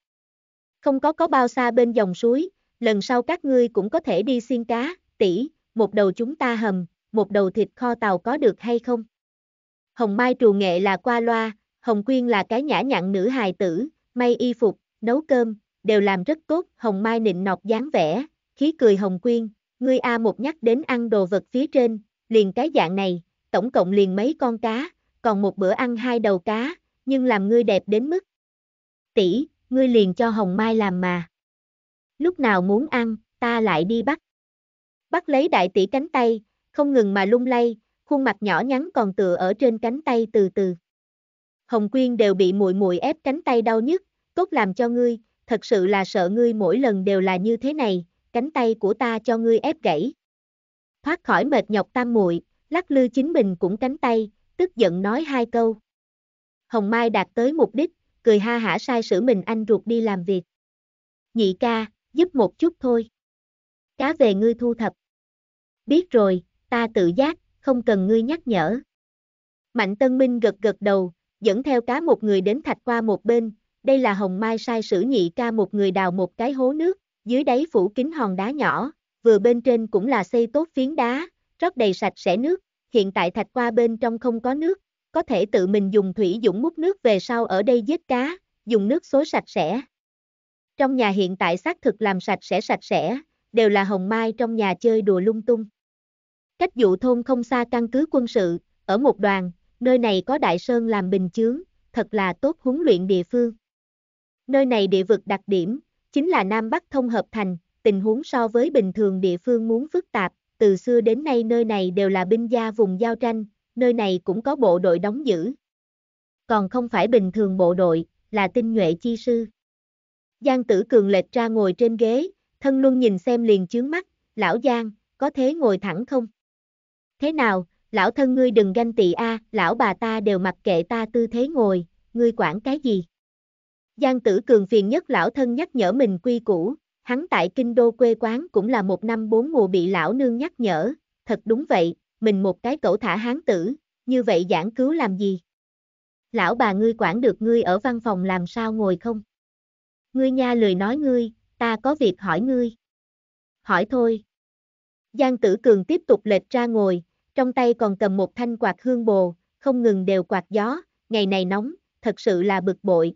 Không có có bao xa bên dòng suối, lần sau các ngươi cũng có thể đi xiên cá, tỷ, một đầu chúng ta hầm, một đầu thịt kho tàu có được hay không? Hồng Mai trù nghệ là qua loa, Hồng Quyên là cái nhã nhặn nữ hài tử, may y phục, nấu cơm, đều làm rất tốt, Hồng Mai nịnh nọt dáng vẻ, khí cười Hồng Quyên, ngươi A một nhắc đến ăn đồ vật phía trên, liền cái dạng này, tổng cộng liền mấy con cá, còn một bữa ăn hai đầu cá, nhưng làm ngươi đẹp đến mức. tỷ ngươi liền cho Hồng Mai làm mà. Lúc nào muốn ăn, ta lại đi bắt. Bắt lấy đại tỷ cánh tay, không ngừng mà lung lay, khuôn mặt nhỏ nhắn còn tựa ở trên cánh tay từ từ. Hồng Quyên đều bị muội muội ép cánh tay đau nhức, cốt làm cho ngươi, thật sự là sợ ngươi mỗi lần đều là như thế này, cánh tay của ta cho ngươi ép gãy. Thoát khỏi mệt nhọc tam muội, lắc lư chính mình cũng cánh tay, tức giận nói hai câu. Hồng Mai đạt tới mục đích, cười ha hả sai sử mình anh ruột đi làm việc. Nhị ca, giúp một chút thôi. Cá về ngươi thu thập. Biết rồi, ta tự giác, không cần ngươi nhắc nhở. Mạnh Tân Minh gật gật đầu, dẫn theo cá một người đến thạch qua một bên, đây là hồng mai sai sử nhị ca một người đào một cái hố nước, dưới đáy phủ kính hòn đá nhỏ, vừa bên trên cũng là xây tốt phiến đá, rất đầy sạch sẽ nước, hiện tại thạch qua bên trong không có nước, có thể tự mình dùng thủy dũng múc nước về sau ở đây giết cá, dùng nước số sạch sẽ. Trong nhà hiện tại xác thực làm sạch sẽ sạch sẽ, đều là hồng mai trong nhà chơi đùa lung tung. Cách dụ thôn không xa căn cứ quân sự, ở một đoàn, nơi này có đại sơn làm bình chướng, thật là tốt huấn luyện địa phương. Nơi này địa vực đặc điểm, chính là Nam Bắc thông hợp thành, tình huống so với bình thường địa phương muốn phức tạp, từ xưa đến nay nơi này đều là binh gia vùng giao tranh, nơi này cũng có bộ đội đóng giữ. Còn không phải bình thường bộ đội, là tinh nhuệ chi sư. Giang tử cường lệch ra ngồi trên ghế, thân luân nhìn xem liền chướng mắt, lão Giang, có thế ngồi thẳng không? Thế nào, lão thân ngươi đừng ganh tị a, lão bà ta đều mặc kệ ta tư thế ngồi, ngươi quản cái gì? Giang tử cường phiền nhất lão thân nhắc nhở mình quy củ, hắn tại kinh đô quê quán cũng là một năm bốn mùa bị lão nương nhắc nhở, thật đúng vậy, mình một cái cẩu thả hán tử, như vậy giảng cứu làm gì? Lão bà ngươi quản được ngươi ở văn phòng làm sao ngồi không? Ngươi nha lười nói ngươi, ta có việc hỏi ngươi. Hỏi thôi. Giang tử cường tiếp tục lệch ra ngồi, trong tay còn cầm một thanh quạt hương bồ, không ngừng đều quạt gió, ngày này nóng, thật sự là bực bội.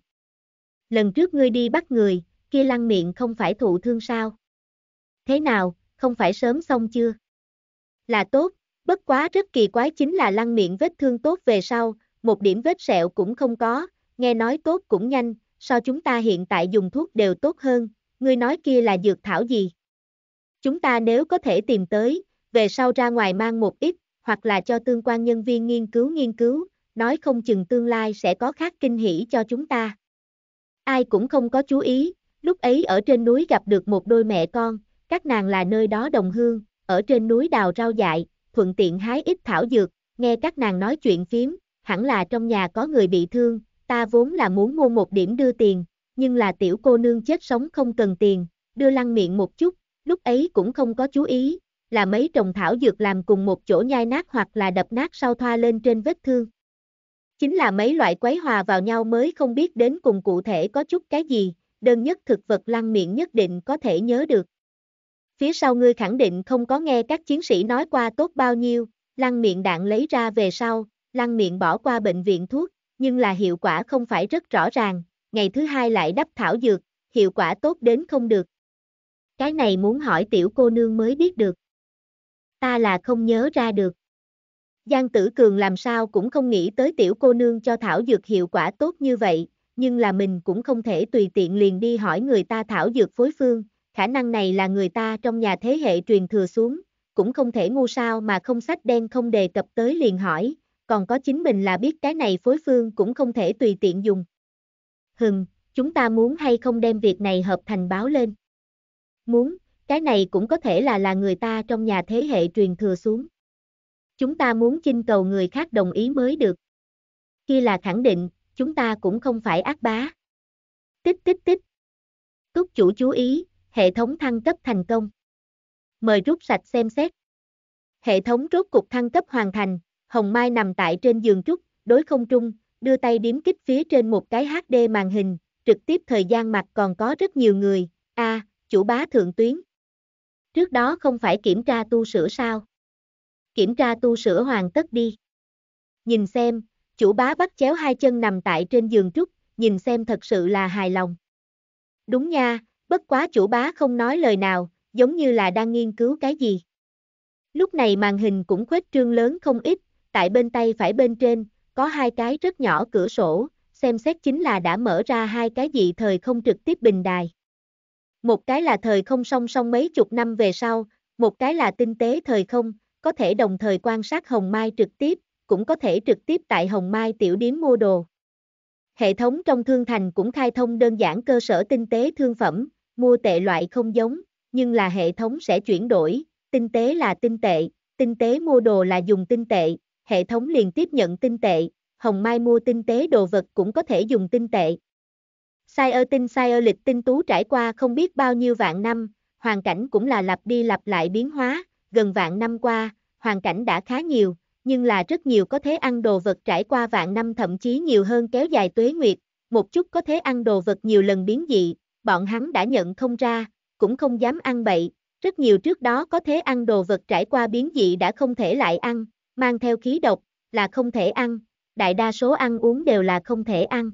Lần trước ngươi đi bắt người, kia lăng miệng không phải thụ thương sao? Thế nào, không phải sớm xong chưa? Là tốt, bất quá rất kỳ quái chính là lăng miệng vết thương tốt về sau, một điểm vết sẹo cũng không có, nghe nói tốt cũng nhanh, so chúng ta hiện tại dùng thuốc đều tốt hơn, ngươi nói kia là dược thảo gì? Chúng ta nếu có thể tìm tới, về sau ra ngoài mang một ít, hoặc là cho tương quan nhân viên nghiên cứu nghiên cứu, nói không chừng tương lai sẽ có khác kinh hỷ cho chúng ta. Ai cũng không có chú ý, lúc ấy ở trên núi gặp được một đôi mẹ con, các nàng là nơi đó đồng hương, ở trên núi đào rau dại, thuận tiện hái ít thảo dược, nghe các nàng nói chuyện phím, hẳn là trong nhà có người bị thương, ta vốn là muốn mua một điểm đưa tiền, nhưng là tiểu cô nương chết sống không cần tiền, đưa lăng miệng một chút, lúc ấy cũng không có chú ý, là mấy trồng thảo dược làm cùng một chỗ nhai nát hoặc là đập nát sau thoa lên trên vết thương. Chính là mấy loại quấy hòa vào nhau mới không biết đến cùng cụ thể có chút cái gì, đơn nhất thực vật lăng miệng nhất định có thể nhớ được. Phía sau ngươi khẳng định không có nghe các chiến sĩ nói qua tốt bao nhiêu, lăng miệng đạn lấy ra về sau, lăng miệng bỏ qua bệnh viện thuốc, nhưng là hiệu quả không phải rất rõ ràng, ngày thứ hai lại đắp thảo dược, hiệu quả tốt đến không được. Cái này muốn hỏi tiểu cô nương mới biết được ta là không nhớ ra được. Giang Tử Cường làm sao cũng không nghĩ tới tiểu cô nương cho thảo dược hiệu quả tốt như vậy, nhưng là mình cũng không thể tùy tiện liền đi hỏi người ta thảo dược phối phương, khả năng này là người ta trong nhà thế hệ truyền thừa xuống, cũng không thể ngu sao mà không sách đen không đề cập tới liền hỏi, còn có chính mình là biết cái này phối phương cũng không thể tùy tiện dùng. Hừng, chúng ta muốn hay không đem việc này hợp thành báo lên? Muốn, cái này cũng có thể là là người ta trong nhà thế hệ truyền thừa xuống. Chúng ta muốn chinh cầu người khác đồng ý mới được. Khi là khẳng định, chúng ta cũng không phải ác bá. Tích tích tích. Túc chủ chú ý, hệ thống thăng cấp thành công. Mời rút sạch xem xét. Hệ thống rốt cục thăng cấp hoàn thành, Hồng Mai nằm tại trên giường trúc, đối không trung, đưa tay điếm kích phía trên một cái HD màn hình, trực tiếp thời gian mặt còn có rất nhiều người, a à, chủ bá thượng tuyến. Trước đó không phải kiểm tra tu sửa sao? Kiểm tra tu sửa hoàn tất đi. Nhìn xem, chủ bá bắt chéo hai chân nằm tại trên giường trúc, nhìn xem thật sự là hài lòng. Đúng nha, bất quá chủ bá không nói lời nào, giống như là đang nghiên cứu cái gì. Lúc này màn hình cũng khuếch trương lớn không ít, tại bên tay phải bên trên, có hai cái rất nhỏ cửa sổ, xem xét chính là đã mở ra hai cái gì thời không trực tiếp bình đài. Một cái là thời không song song mấy chục năm về sau, một cái là tinh tế thời không, có thể đồng thời quan sát Hồng Mai trực tiếp, cũng có thể trực tiếp tại Hồng Mai tiểu điếm mua đồ. Hệ thống trong thương thành cũng khai thông đơn giản cơ sở tinh tế thương phẩm, mua tệ loại không giống, nhưng là hệ thống sẽ chuyển đổi, tinh tế là tinh tệ, tinh tế mua đồ là dùng tinh tệ, hệ thống liền tiếp nhận tinh tệ, Hồng Mai mua tinh tế đồ vật cũng có thể dùng tinh tệ, Sai ơ tinh sai ơ lịch tinh tú trải qua không biết bao nhiêu vạn năm, hoàn cảnh cũng là lặp đi lặp lại biến hóa, gần vạn năm qua, hoàn cảnh đã khá nhiều, nhưng là rất nhiều có thể ăn đồ vật trải qua vạn năm thậm chí nhiều hơn kéo dài tuế nguyệt, một chút có thể ăn đồ vật nhiều lần biến dị, bọn hắn đã nhận không ra, cũng không dám ăn bậy, rất nhiều trước đó có thể ăn đồ vật trải qua biến dị đã không thể lại ăn, mang theo khí độc, là không thể ăn, đại đa số ăn uống đều là không thể ăn.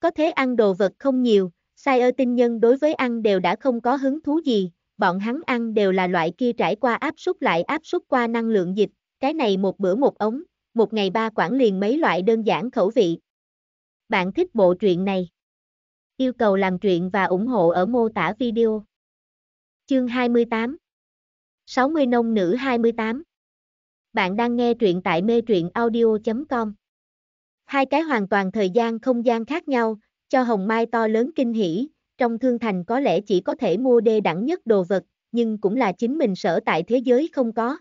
Có thế ăn đồ vật không nhiều, sai ơ tinh nhân đối với ăn đều đã không có hứng thú gì, bọn hắn ăn đều là loại kia trải qua áp suất lại áp suất qua năng lượng dịch, cái này một bữa một ống, một ngày ba quản liền mấy loại đơn giản khẩu vị. Bạn thích bộ truyện này? Yêu cầu làm truyện và ủng hộ ở mô tả video. Chương 28 60 nông nữ 28 Bạn đang nghe truyện tại mê truyện audio.com Hai cái hoàn toàn thời gian không gian khác nhau, cho Hồng Mai to lớn kinh hỉ, trong thương thành có lẽ chỉ có thể mua đê đẳng nhất đồ vật, nhưng cũng là chính mình sở tại thế giới không có.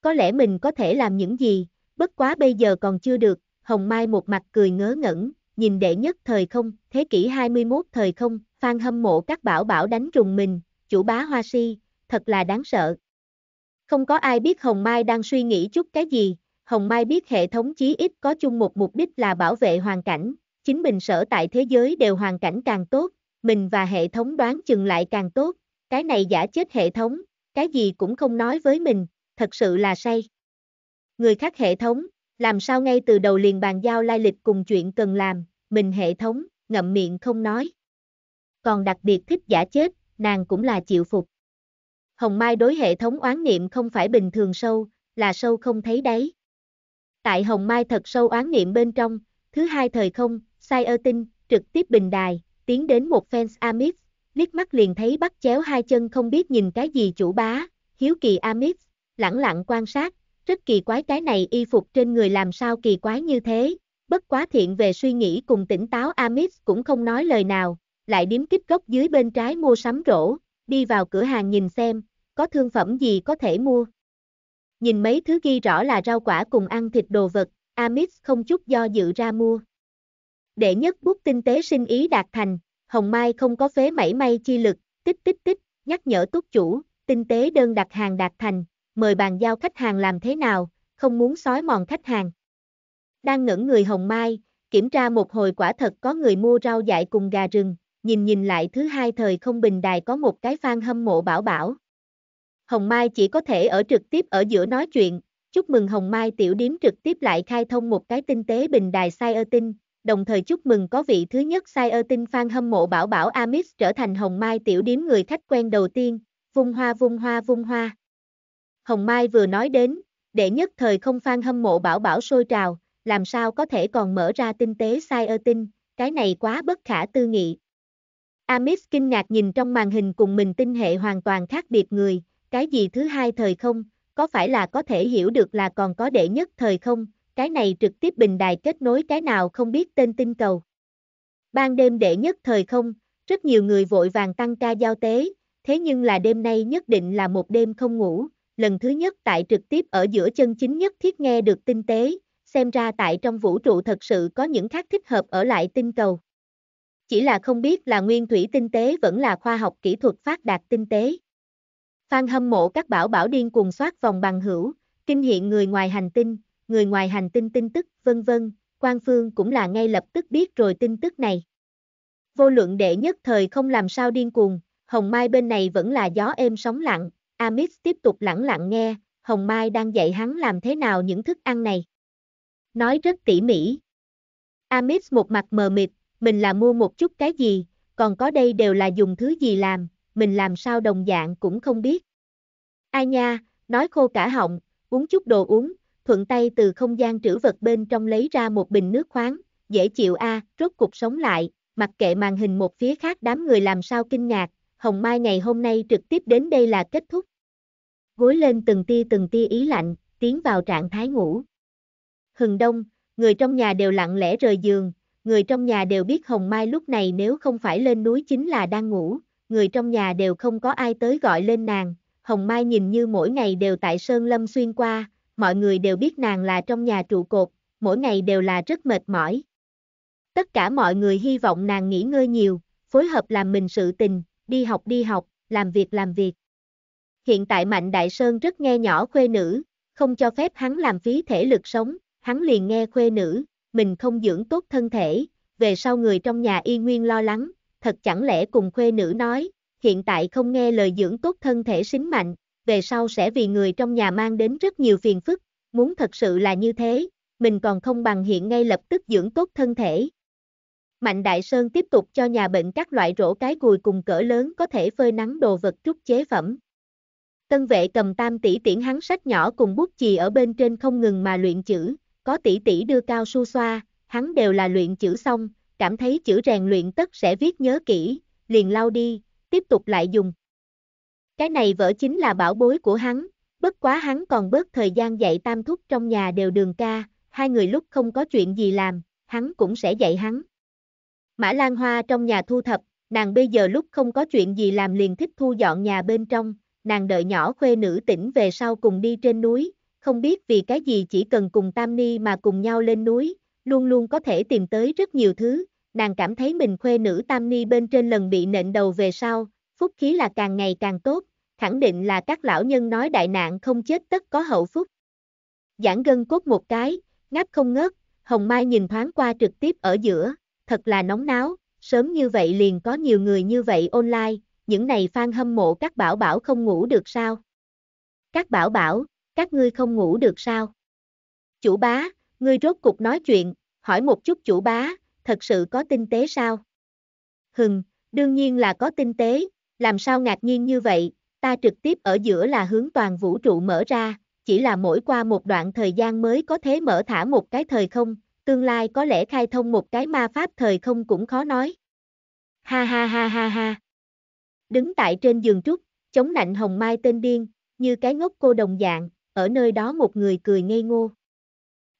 Có lẽ mình có thể làm những gì, bất quá bây giờ còn chưa được, Hồng Mai một mặt cười ngớ ngẩn, nhìn đệ nhất thời không, thế kỷ 21 thời không, phan hâm mộ các bảo bảo đánh trùng mình, chủ bá hoa si, thật là đáng sợ. Không có ai biết Hồng Mai đang suy nghĩ chút cái gì, Hồng Mai biết hệ thống chí ít có chung một mục đích là bảo vệ hoàn cảnh, chính mình sở tại thế giới đều hoàn cảnh càng tốt, mình và hệ thống đoán chừng lại càng tốt, cái này giả chết hệ thống, cái gì cũng không nói với mình, thật sự là say. Người khác hệ thống, làm sao ngay từ đầu liền bàn giao lai lịch cùng chuyện cần làm, mình hệ thống, ngậm miệng không nói. Còn đặc biệt thích giả chết, nàng cũng là chịu phục. Hồng Mai đối hệ thống oán niệm không phải bình thường sâu, là sâu không thấy đấy. Tại Hồng Mai thật sâu oán niệm bên trong, thứ hai thời không, sai ơ tinh, trực tiếp bình đài, tiến đến một fans Amis, liếc mắt liền thấy bắt chéo hai chân không biết nhìn cái gì chủ bá, hiếu kỳ Amis, lẳng lặng quan sát, rất kỳ quái cái này y phục trên người làm sao kỳ quái như thế, bất quá thiện về suy nghĩ cùng tỉnh táo Amis cũng không nói lời nào, lại điếm kích gốc dưới bên trái mua sắm rổ, đi vào cửa hàng nhìn xem, có thương phẩm gì có thể mua. Nhìn mấy thứ ghi rõ là rau quả cùng ăn thịt đồ vật, Amis không chút do dự ra mua. Đệ nhất bút tinh tế sinh ý đạt thành, Hồng Mai không có phế mảy may chi lực, tích tích tích, nhắc nhở túc chủ, tinh tế đơn đặt hàng đạt thành, mời bàn giao khách hàng làm thế nào, không muốn sói mòn khách hàng. Đang ngẩn người Hồng Mai, kiểm tra một hồi quả thật có người mua rau dại cùng gà rừng, nhìn nhìn lại thứ hai thời không bình đài có một cái fan hâm mộ bảo bảo, Hồng Mai chỉ có thể ở trực tiếp ở giữa nói chuyện, chúc mừng Hồng Mai tiểu điếm trực tiếp lại khai thông một cái tinh tế bình đài sai ơ đồng thời chúc mừng có vị thứ nhất sai ơ fan hâm mộ bảo bảo Amis trở thành Hồng Mai tiểu điếm người khách quen đầu tiên, vung hoa vung hoa vung hoa. Hồng Mai vừa nói đến, đệ nhất thời không fan hâm mộ bảo bảo sôi trào, làm sao có thể còn mở ra tinh tế sai ơ cái này quá bất khả tư nghị. Amis kinh ngạc nhìn trong màn hình cùng mình tinh hệ hoàn toàn khác biệt người, cái gì thứ hai thời không, có phải là có thể hiểu được là còn có đệ nhất thời không, cái này trực tiếp bình đài kết nối cái nào không biết tên tinh cầu. Ban đêm đệ nhất thời không, rất nhiều người vội vàng tăng ca giao tế, thế nhưng là đêm nay nhất định là một đêm không ngủ, lần thứ nhất tại trực tiếp ở giữa chân chính nhất thiết nghe được tinh tế, xem ra tại trong vũ trụ thật sự có những khác thích hợp ở lại tinh cầu. Chỉ là không biết là nguyên thủy tinh tế vẫn là khoa học kỹ thuật phát đạt tinh tế. Fan hâm mộ các bảo bảo điên cuồng soát vòng bằng hữu, kinh hiện người ngoài hành tinh, người ngoài hành tinh tin tức, vân vân, quan phương cũng là ngay lập tức biết rồi tin tức này. Vô luận đệ nhất thời không làm sao điên cuồng, Hồng Mai bên này vẫn là gió êm sóng lặng, Amit tiếp tục lẳng lặng nghe, Hồng Mai đang dạy hắn làm thế nào những thức ăn này. Nói rất tỉ mỉ. Amit một mặt mờ mịt, mình là mua một chút cái gì, còn có đây đều là dùng thứ gì làm, mình làm sao đồng dạng cũng không biết. Ai nha, nói khô cả họng, uống chút đồ uống, thuận tay từ không gian trữ vật bên trong lấy ra một bình nước khoáng, dễ chịu a, à, rốt cục sống lại, mặc kệ màn hình một phía khác đám người làm sao kinh ngạc, Hồng Mai ngày hôm nay trực tiếp đến đây là kết thúc. Gối lên từng tia từng tia ý lạnh, tiến vào trạng thái ngủ. Hừng đông, người trong nhà đều lặng lẽ rời giường, người trong nhà đều biết Hồng Mai lúc này nếu không phải lên núi chính là đang ngủ, người trong nhà đều không có ai tới gọi lên nàng, Hồng Mai nhìn như mỗi ngày đều tại Sơn Lâm xuyên qua, mọi người đều biết nàng là trong nhà trụ cột, mỗi ngày đều là rất mệt mỏi. Tất cả mọi người hy vọng nàng nghỉ ngơi nhiều, phối hợp làm mình sự tình, đi học đi học, làm việc làm việc. Hiện tại Mạnh Đại Sơn rất nghe nhỏ khuê nữ, không cho phép hắn làm phí thể lực sống, hắn liền nghe khuê nữ, mình không dưỡng tốt thân thể, về sau người trong nhà y nguyên lo lắng, thật chẳng lẽ cùng khuê nữ nói, hiện tại không nghe lời dưỡng tốt thân thể sính mạnh, về sau sẽ vì người trong nhà mang đến rất nhiều phiền phức, muốn thật sự là như thế, mình còn không bằng hiện ngay lập tức dưỡng tốt thân thể. Mạnh Đại Sơn tiếp tục cho nhà bệnh các loại rổ cái cùi cùng cỡ lớn có thể phơi nắng đồ vật trúc chế phẩm. Tân vệ cầm tam tỷ tiễn hắn sách nhỏ cùng bút chì ở bên trên không ngừng mà luyện chữ, có tỷ tỷ đưa cao su xoa, hắn đều là luyện chữ xong, cảm thấy chữ rèn luyện tất sẽ viết nhớ kỹ, liền lau đi, tiếp tục lại dùng. Cái này vỡ chính là bảo bối của hắn, bất quá hắn còn bớt thời gian dạy tam thúc trong nhà đều đường ca, hai người lúc không có chuyện gì làm, hắn cũng sẽ dạy hắn. Mã Lan Hoa trong nhà thu thập, nàng bây giờ lúc không có chuyện gì làm liền thích thu dọn nhà bên trong, nàng đợi nhỏ khuê nữ tỉnh về sau cùng đi trên núi, không biết vì cái gì chỉ cần cùng Tam Ni mà cùng nhau lên núi, luôn luôn có thể tìm tới rất nhiều thứ, nàng cảm thấy mình khuê nữ tam ni bên trên lần bị nện đầu về sau, phúc khí là càng ngày càng tốt, khẳng định là các lão nhân nói đại nạn không chết tất có hậu phúc. Giảng gân cốt một cái, ngáp không ngớt, Hồng Mai nhìn thoáng qua trực tiếp ở giữa, thật là nóng náo, sớm như vậy liền có nhiều người như vậy online, những này fan hâm mộ các bảo bảo không ngủ được sao? Các bảo bảo, các ngươi không ngủ được sao? Chủ bá, Ngươi rốt cục nói chuyện, hỏi một chút chủ bá, thật sự có tinh tế sao? Hừng, đương nhiên là có tinh tế, làm sao ngạc nhiên như vậy, ta trực tiếp ở giữa là hướng toàn vũ trụ mở ra, chỉ là mỗi qua một đoạn thời gian mới có thể mở thả một cái thời không, tương lai có lẽ khai thông một cái ma pháp thời không cũng khó nói. Ha ha ha ha ha. Đứng tại trên giường trúc, chống nạnh hồng mai tên điên, như cái ngốc cô đồng dạng, ở nơi đó một người cười ngây ngô.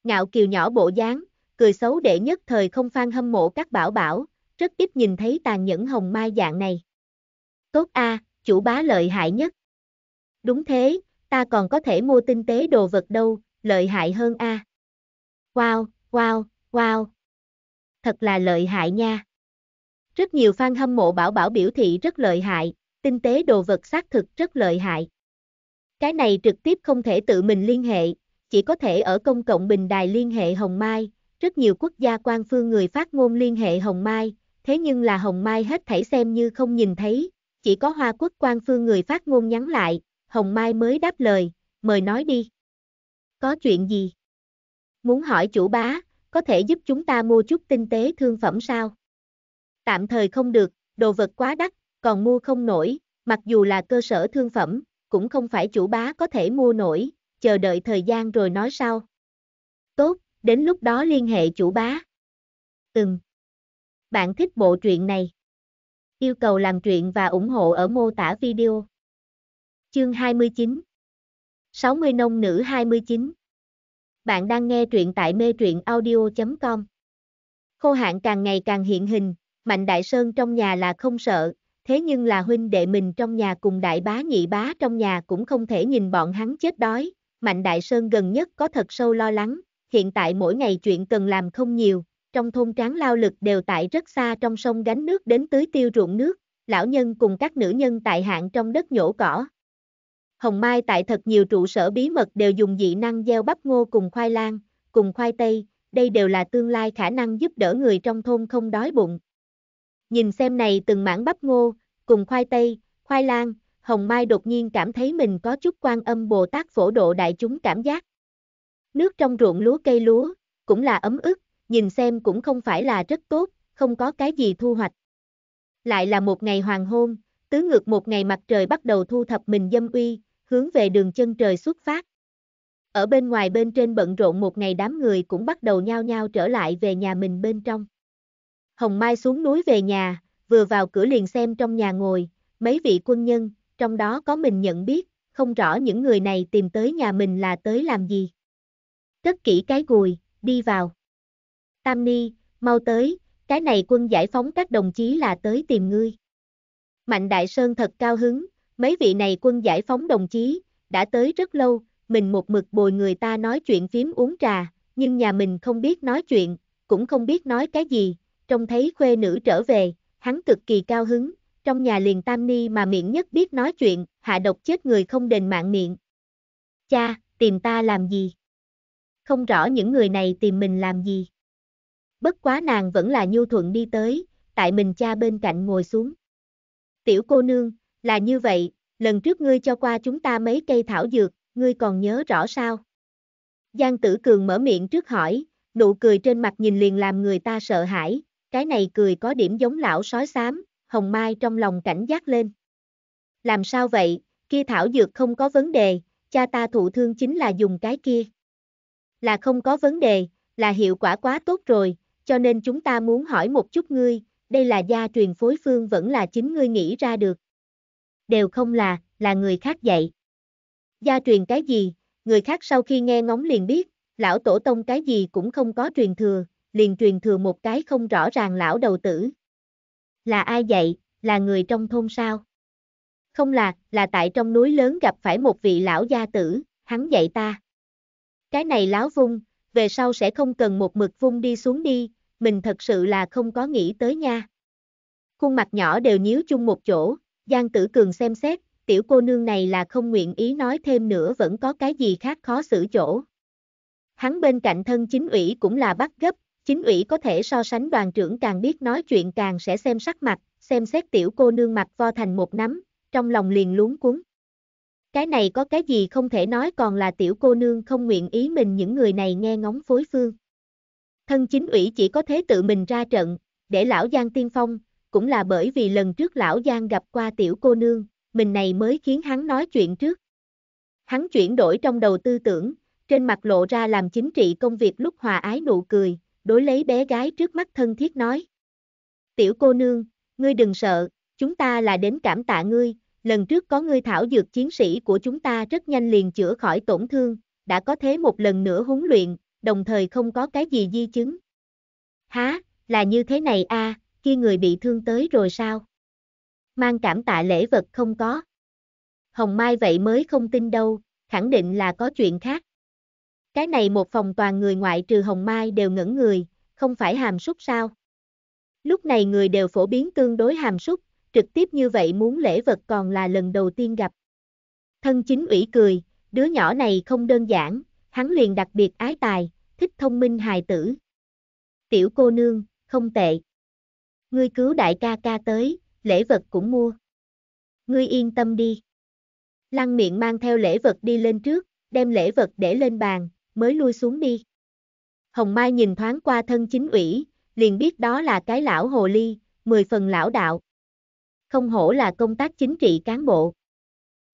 Ngạo kiều nhỏ bộ dáng, cười xấu đệ nhất thời không phan hâm mộ các bảo bảo, rất ít nhìn thấy tàn nhẫn hồng mai dạng này. Tốt a, chủ bá lợi hại nhất. Đúng thế, ta còn có thể mua tinh tế đồ vật đâu, lợi hại hơn a. Wow, wow, wow. Thật là lợi hại nha. Rất nhiều fan hâm mộ bảo bảo biểu thị rất lợi hại, tinh tế đồ vật xác thực rất lợi hại. Cái này trực tiếp không thể tự mình liên hệ, chỉ có thể ở công cộng bình đài liên hệ Hồng Mai, rất nhiều quốc gia quan phương người phát ngôn liên hệ Hồng Mai, thế nhưng là Hồng Mai hết thảy xem như không nhìn thấy, chỉ có Hoa quốc quan phương người phát ngôn nhắn lại, Hồng Mai mới đáp lời, mời nói đi. Có chuyện gì? Muốn hỏi chủ bá, có thể giúp chúng ta mua chút tinh tế thương phẩm sao? Tạm thời không được, đồ vật quá đắt, còn mua không nổi, mặc dù là cơ sở thương phẩm, cũng không phải chủ bá có thể mua nổi, chờ đợi thời gian rồi nói sau. Tốt, đến lúc đó liên hệ chủ bá. Ừm. Bạn thích bộ truyện này? Yêu cầu làm truyện và ủng hộ ở mô tả video. Chương 29 60 nông nữ 29 Bạn đang nghe truyện tại mê truyện audio.com Khô hạn càng ngày càng hiện hình, Mạnh Đại Sơn trong nhà là không sợ, thế nhưng là huynh đệ mình trong nhà cùng đại bá nhị bá trong nhà cũng không thể nhìn bọn hắn chết đói, Mạnh Đại Sơn gần nhất có thật sâu lo lắng, hiện tại mỗi ngày chuyện cần làm không nhiều, trong thôn tráng lao lực đều tại rất xa trong sông gánh nước đến tưới tiêu ruộng nước, lão nhân cùng các nữ nhân tại hạng trong đất nhổ cỏ. Hồng Mai tại thật nhiều trụ sở bí mật đều dùng dị năng gieo bắp ngô cùng khoai lang, cùng khoai tây, đây đều là tương lai khả năng giúp đỡ người trong thôn không đói bụng. Nhìn xem này từng mảng bắp ngô, cùng khoai tây, khoai lang, Hồng Mai đột nhiên cảm thấy mình có chút quan âm Bồ Tát phổ độ đại chúng cảm giác. Nước trong ruộng lúa cây lúa, cũng là ấm ức, nhìn xem cũng không phải là rất tốt, không có cái gì thu hoạch. Lại là một ngày hoàng hôn, tứ ngược một ngày mặt trời bắt đầu thu thập mình dâm uy, hướng về đường chân trời xuất phát. Ở bên ngoài bên trên bận rộn một ngày đám người cũng bắt đầu nhao nhao trở lại về nhà mình bên trong. Hồng Mai xuống núi về nhà, vừa vào cửa liền xem trong nhà ngồi, mấy vị quân nhân, trong đó có mình nhận biết, không rõ những người này tìm tới nhà mình là tới làm gì. Cất kỹ cái gùi, đi vào. Tam Ni, mau tới, cái này quân giải phóng các đồng chí là tới tìm ngươi. Mạnh Đại Sơn thật cao hứng, mấy vị này quân giải phóng đồng chí, đã tới rất lâu, mình một mực bồi người ta nói chuyện phím uống trà, nhưng nhà mình không biết nói chuyện, cũng không biết nói cái gì, trông thấy khuê nữ trở về, hắn cực kỳ cao hứng, trong nhà liền tam ni mà miệng nhất biết nói chuyện, hạ độc chết người không đền mạng miệng. Cha, tìm ta làm gì? Không rõ những người này tìm mình làm gì. Bất quá nàng vẫn là nhu thuận đi tới, tại mình cha bên cạnh ngồi xuống. Tiểu cô nương, là như vậy, lần trước ngươi cho qua chúng ta mấy cây thảo dược, ngươi còn nhớ rõ sao? Giang tử cường mở miệng trước hỏi, nụ cười trên mặt nhìn liền làm người ta sợ hãi, cái này cười có điểm giống lão sói xám, Hồng Mai trong lòng cảnh giác lên. Làm sao vậy, kia thảo dược không có vấn đề, cha ta thụ thương chính là dùng cái kia. Là không có vấn đề, là hiệu quả quá tốt rồi, cho nên chúng ta muốn hỏi một chút ngươi, đây là gia truyền phối phương vẫn là chính ngươi nghĩ ra được. Đều không là, là người khác dạy. Gia truyền cái gì, người khác sau khi nghe ngóng liền biết, lão tổ tông cái gì cũng không có truyền thừa, liền truyền thừa một cái không rõ ràng lão đầu tử. Là ai vậy, là người trong thôn sao? Không là, là tại trong núi lớn gặp phải một vị lão gia tử, hắn dạy ta. Cái này láo vung, về sau sẽ không cần một mực vung đi xuống đi, mình thật sự là không có nghĩ tới nha. Khuôn mặt nhỏ đều nhíu chung một chỗ, Giang Tử Cường xem xét, tiểu cô nương này là không nguyện ý nói thêm nữa vẫn có cái gì khác khó xử chỗ. Hắn bên cạnh thân chính ủy cũng là bắt gấp, chính ủy có thể so sánh đoàn trưởng càng biết nói chuyện càng sẽ xem sắc mặt, xem xét tiểu cô nương mặt vo thành một nắm, trong lòng liền luống cuốn. Cái này có cái gì không thể nói còn là tiểu cô nương không nguyện ý mình những người này nghe ngóng phối phương. Thân chính ủy chỉ có thế tự mình ra trận, để lão Giang tiên phong, cũng là bởi vì lần trước lão Giang gặp qua tiểu cô nương, mình này mới khiến hắn nói chuyện trước. Hắn chuyển đổi trong đầu tư tưởng, trên mặt lộ ra làm chính trị công việc lúc hòa ái nụ cười, đối lấy bé gái trước mắt thân thiết nói. Tiểu cô nương, ngươi đừng sợ, chúng ta là đến cảm tạ ngươi, lần trước có ngươi thảo dược chiến sĩ của chúng ta rất nhanh liền chữa khỏi tổn thương, đã có thế một lần nữa huấn luyện, đồng thời không có cái gì di chứng. Há, là như thế này à, a, khi người bị thương tới rồi sao? Mang cảm tạ lễ vật không có. Hồng Mai vậy mới không tin đâu, khẳng định là có chuyện khác. Cái này một phòng toàn người ngoại trừ Hồng Mai đều ngẩn người, không phải hàm súc sao? Lúc này người đều phổ biến tương đối hàm súc, trực tiếp như vậy muốn lễ vật còn là lần đầu tiên gặp. Thân chính ủy cười, đứa nhỏ này không đơn giản, hắn liền đặc biệt ái tài, thích thông minh hài tử. Tiểu cô nương, không tệ. Ngươi cứu đại ca ca tới, lễ vật cũng mua. Ngươi yên tâm đi. Lăng miệng mang theo lễ vật đi lên trước, đem lễ vật để lên bàn, mới lui xuống đi. Hồng Mai nhìn thoáng qua thân chính ủy, liền biết đó là cái lão hồ ly, mười phần lão đạo. Không hổ là công tác chính trị cán bộ.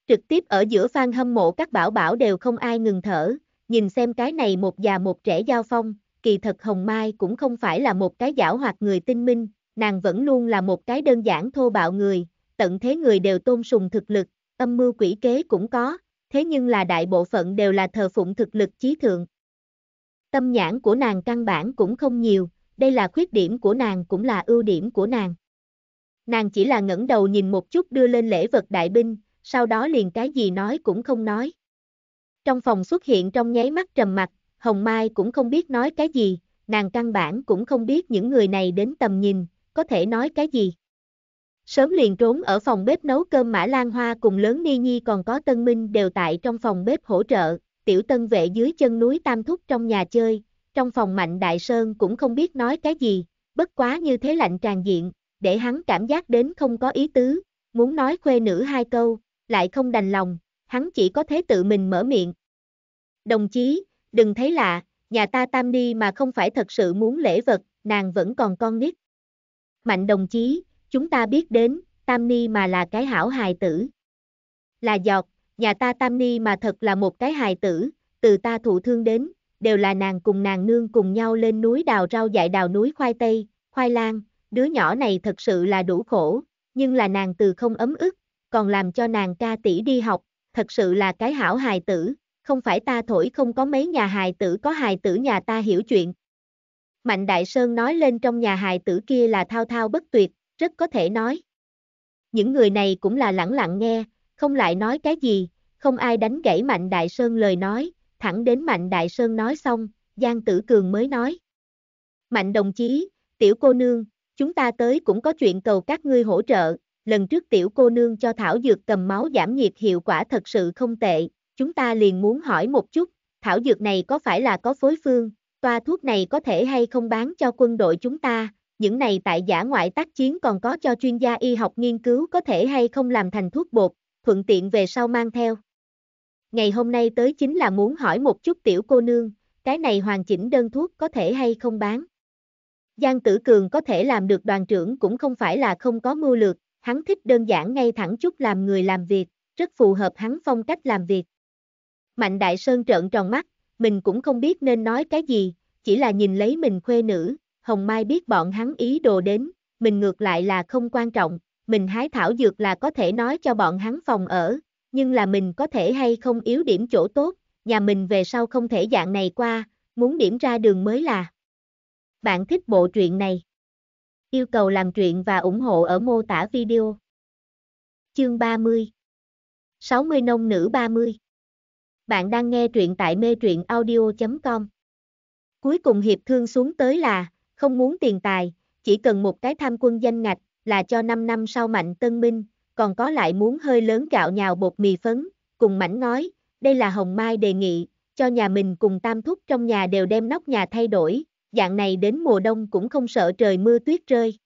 Trực tiếp ở giữa phan hâm mộ các bảo bảo đều không ai ngừng thở, nhìn xem cái này một già một trẻ giao phong, kỳ thật Hồng Mai cũng không phải là một cái giảo hoạt người tinh minh, nàng vẫn luôn là một cái đơn giản thô bạo người, tận thế người đều tôn sùng thực lực, âm mưu quỷ kế cũng có, thế nhưng là đại bộ phận đều là thờ phụng thực lực chí thượng. Tâm nhãn của nàng căn bản cũng không nhiều, đây là khuyết điểm của nàng cũng là ưu điểm của nàng. Nàng chỉ là ngẩng đầu nhìn một chút đưa lên lễ vật đại binh, sau đó liền cái gì nói cũng không nói. Trong phòng xuất hiện trong nháy mắt trầm mặt, Hồng Mai cũng không biết nói cái gì, nàng căn bản cũng không biết những người này đến tầm nhìn, có thể nói cái gì. Sớm liền trốn ở phòng bếp nấu cơm Mã Lan Hoa cùng lớn Ni Nhi còn có Tân Minh đều tại trong phòng bếp hỗ trợ, tiểu tân vệ dưới chân núi Tam Thúc trong nhà chơi, trong phòng Mạnh Đại Sơn cũng không biết nói cái gì, bất quá như thế lạnh tràn diện, để hắn cảm giác đến không có ý tứ, muốn nói khuê nữ hai câu, lại không đành lòng, hắn chỉ có thế tự mình mở miệng. Đồng chí, đừng thấy lạ, nhà ta tam đi mà không phải thật sự muốn lễ vật, nàng vẫn còn con nít. Mạnh đồng chí, chúng ta biết đến, Tam Ni mà là cái hảo hài tử. Là giọt, nhà ta Tam Ni mà thật là một cái hài tử, từ ta thụ thương đến, đều là nàng cùng nàng nương cùng nhau lên núi đào rau dại đào núi khoai tây, khoai lang, đứa nhỏ này thật sự là đủ khổ, nhưng là nàng từ không ấm ức, còn làm cho nàng ca tỷ đi học, thật sự là cái hảo hài tử, không phải ta thổi không có mấy nhà hài tử có hài tử nhà ta hiểu chuyện. Mạnh Đại Sơn nói lên trong nhà hài tử kia là thao thao bất tuyệt, rất có thể nói. Những người này cũng là lẳng lặng nghe, không lại nói cái gì, không ai đánh gãy Mạnh Đại Sơn lời nói, thẳng đến Mạnh Đại Sơn nói xong, Giang Tử Cường mới nói. Mạnh đồng chí, tiểu cô nương, chúng ta tới cũng có chuyện cầu các ngươi hỗ trợ, lần trước tiểu cô nương cho Thảo Dược cầm máu giảm nhiệt hiệu quả thật sự không tệ, chúng ta liền muốn hỏi một chút, Thảo Dược này có phải là có phối phương, toa thuốc này có thể hay không bán cho quân đội chúng ta, những này tại giả ngoại tác chiến còn có cho chuyên gia y học nghiên cứu có thể hay không làm thành thuốc bột, thuận tiện về sau mang theo. Ngày hôm nay tới chính là muốn hỏi một chút tiểu cô nương, cái này hoàn chỉnh đơn thuốc có thể hay không bán. Giang Tử Cường có thể làm được đoàn trưởng cũng không phải là không có mưu lược, hắn thích đơn giản ngay thẳng chút làm người làm việc, rất phù hợp hắn phong cách làm việc. Mạnh Đại Sơn trợn tròn mắt, mình cũng không biết nên nói cái gì, chỉ là nhìn lấy mình khuê nữ, Hồng Mai biết bọn hắn ý đồ đến, mình ngược lại là không quan trọng, mình hái thảo dược là có thể nói cho bọn hắn phòng ở, nhưng là mình có thể hay không yếu điểm chỗ tốt, nhà mình về sau không thể dạng này qua, muốn điểm ra đường mới là. Bạn thích bộ truyện này? Yêu cầu làm truyện và ủng hộ ở mô tả video. Chương 30 60 nông nữ 30 Bạn đang nghe truyện tại mê truyện audio.com Cuối cùng hiệp thương xuống tới là, không muốn tiền tài, chỉ cần một cái tham quân danh ngạch, là cho 5 năm sau mạnh tân minh, còn có lại muốn hơi lớn gạo nhào bột mì phấn, cùng mảnh nói, đây là Hồng Mai đề nghị, cho nhà mình cùng tam thúc trong nhà đều đem nóc nhà thay đổi, dạng này đến mùa đông cũng không sợ trời mưa tuyết rơi.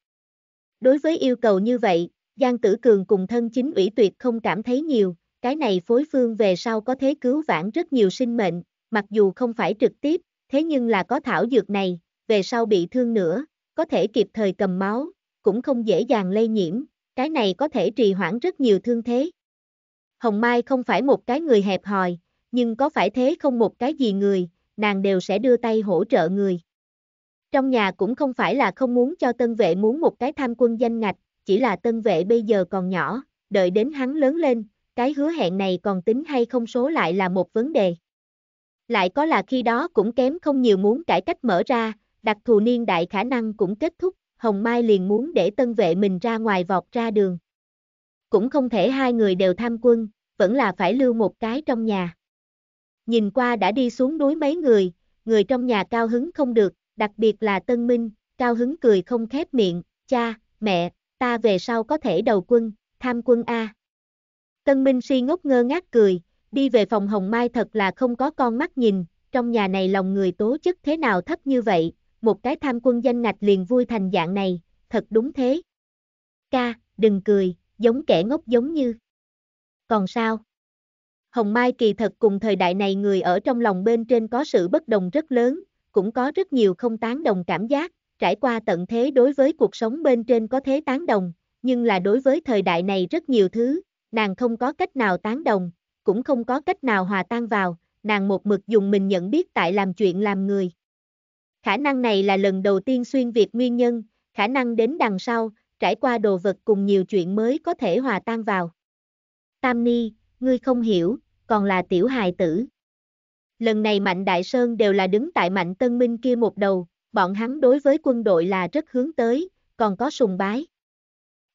Đối với yêu cầu như vậy, Giang Tử Cường cùng thân chính ủy tuyệt không cảm thấy nhiều, cái này phối phương về sau có thế cứu vãn rất nhiều sinh mệnh, mặc dù không phải trực tiếp, thế nhưng là có thảo dược này, về sau bị thương nữa, có thể kịp thời cầm máu, cũng không dễ dàng lây nhiễm, cái này có thể trì hoãn rất nhiều thương thế. Hồng Mai không phải một cái người hẹp hòi, nhưng có phải thế không một cái gì người, nàng đều sẽ đưa tay hỗ trợ người. Trong nhà cũng không phải là không muốn cho tân vệ muốn một cái tham quân danh ngạch, chỉ là tân vệ bây giờ còn nhỏ, đợi đến hắn lớn lên, cái hứa hẹn này còn tính hay không số lại là một vấn đề. Lại có là khi đó cũng kém không nhiều muốn cải cách mở ra, đặc thù niên đại khả năng cũng kết thúc, Hồng Mai liền muốn để tân vệ mình ra ngoài vọt ra đường. Cũng không thể hai người đều tham quân, vẫn là phải lưu một cái trong nhà. Nhìn qua đã đi xuống núi mấy người, người trong nhà cao hứng không được, đặc biệt là tân minh, cao hứng cười không khép miệng, cha, mẹ, ta về sau có thể đầu quân, tham quân A. Tân minh si ngốc ngơ ngác cười, đi về phòng hồng mai thật là không có con mắt nhìn, trong nhà này lòng người tố chất thế nào thấp như vậy, một cái tham quân danh ngạch liền vui thành dạng này, thật đúng thế. Ca, đừng cười, giống kẻ ngốc giống như. Còn sao? Hồng Mai kỳ thật cùng thời đại này người ở trong lòng bên trên có sự bất đồng rất lớn, cũng có rất nhiều không tán đồng cảm giác, trải qua tận thế đối với cuộc sống bên trên có thế tán đồng, nhưng là đối với thời đại này rất nhiều thứ, nàng không có cách nào tán đồng, cũng không có cách nào hòa tan vào, nàng một mực dùng mình nhận biết tại làm chuyện làm người. Khả năng này là lần đầu tiên xuyên Việt nguyên nhân, khả năng đến đằng sau, trải qua đồ vật cùng nhiều chuyện mới có thể hòa tan vào. Tam Ni, ngươi không hiểu, còn là tiểu hài tử. Lần này Mạnh Đại Sơn đều là đứng tại Mạnh Tân Minh kia một đầu, bọn hắn đối với quân đội là rất hướng tới, còn có sùng bái.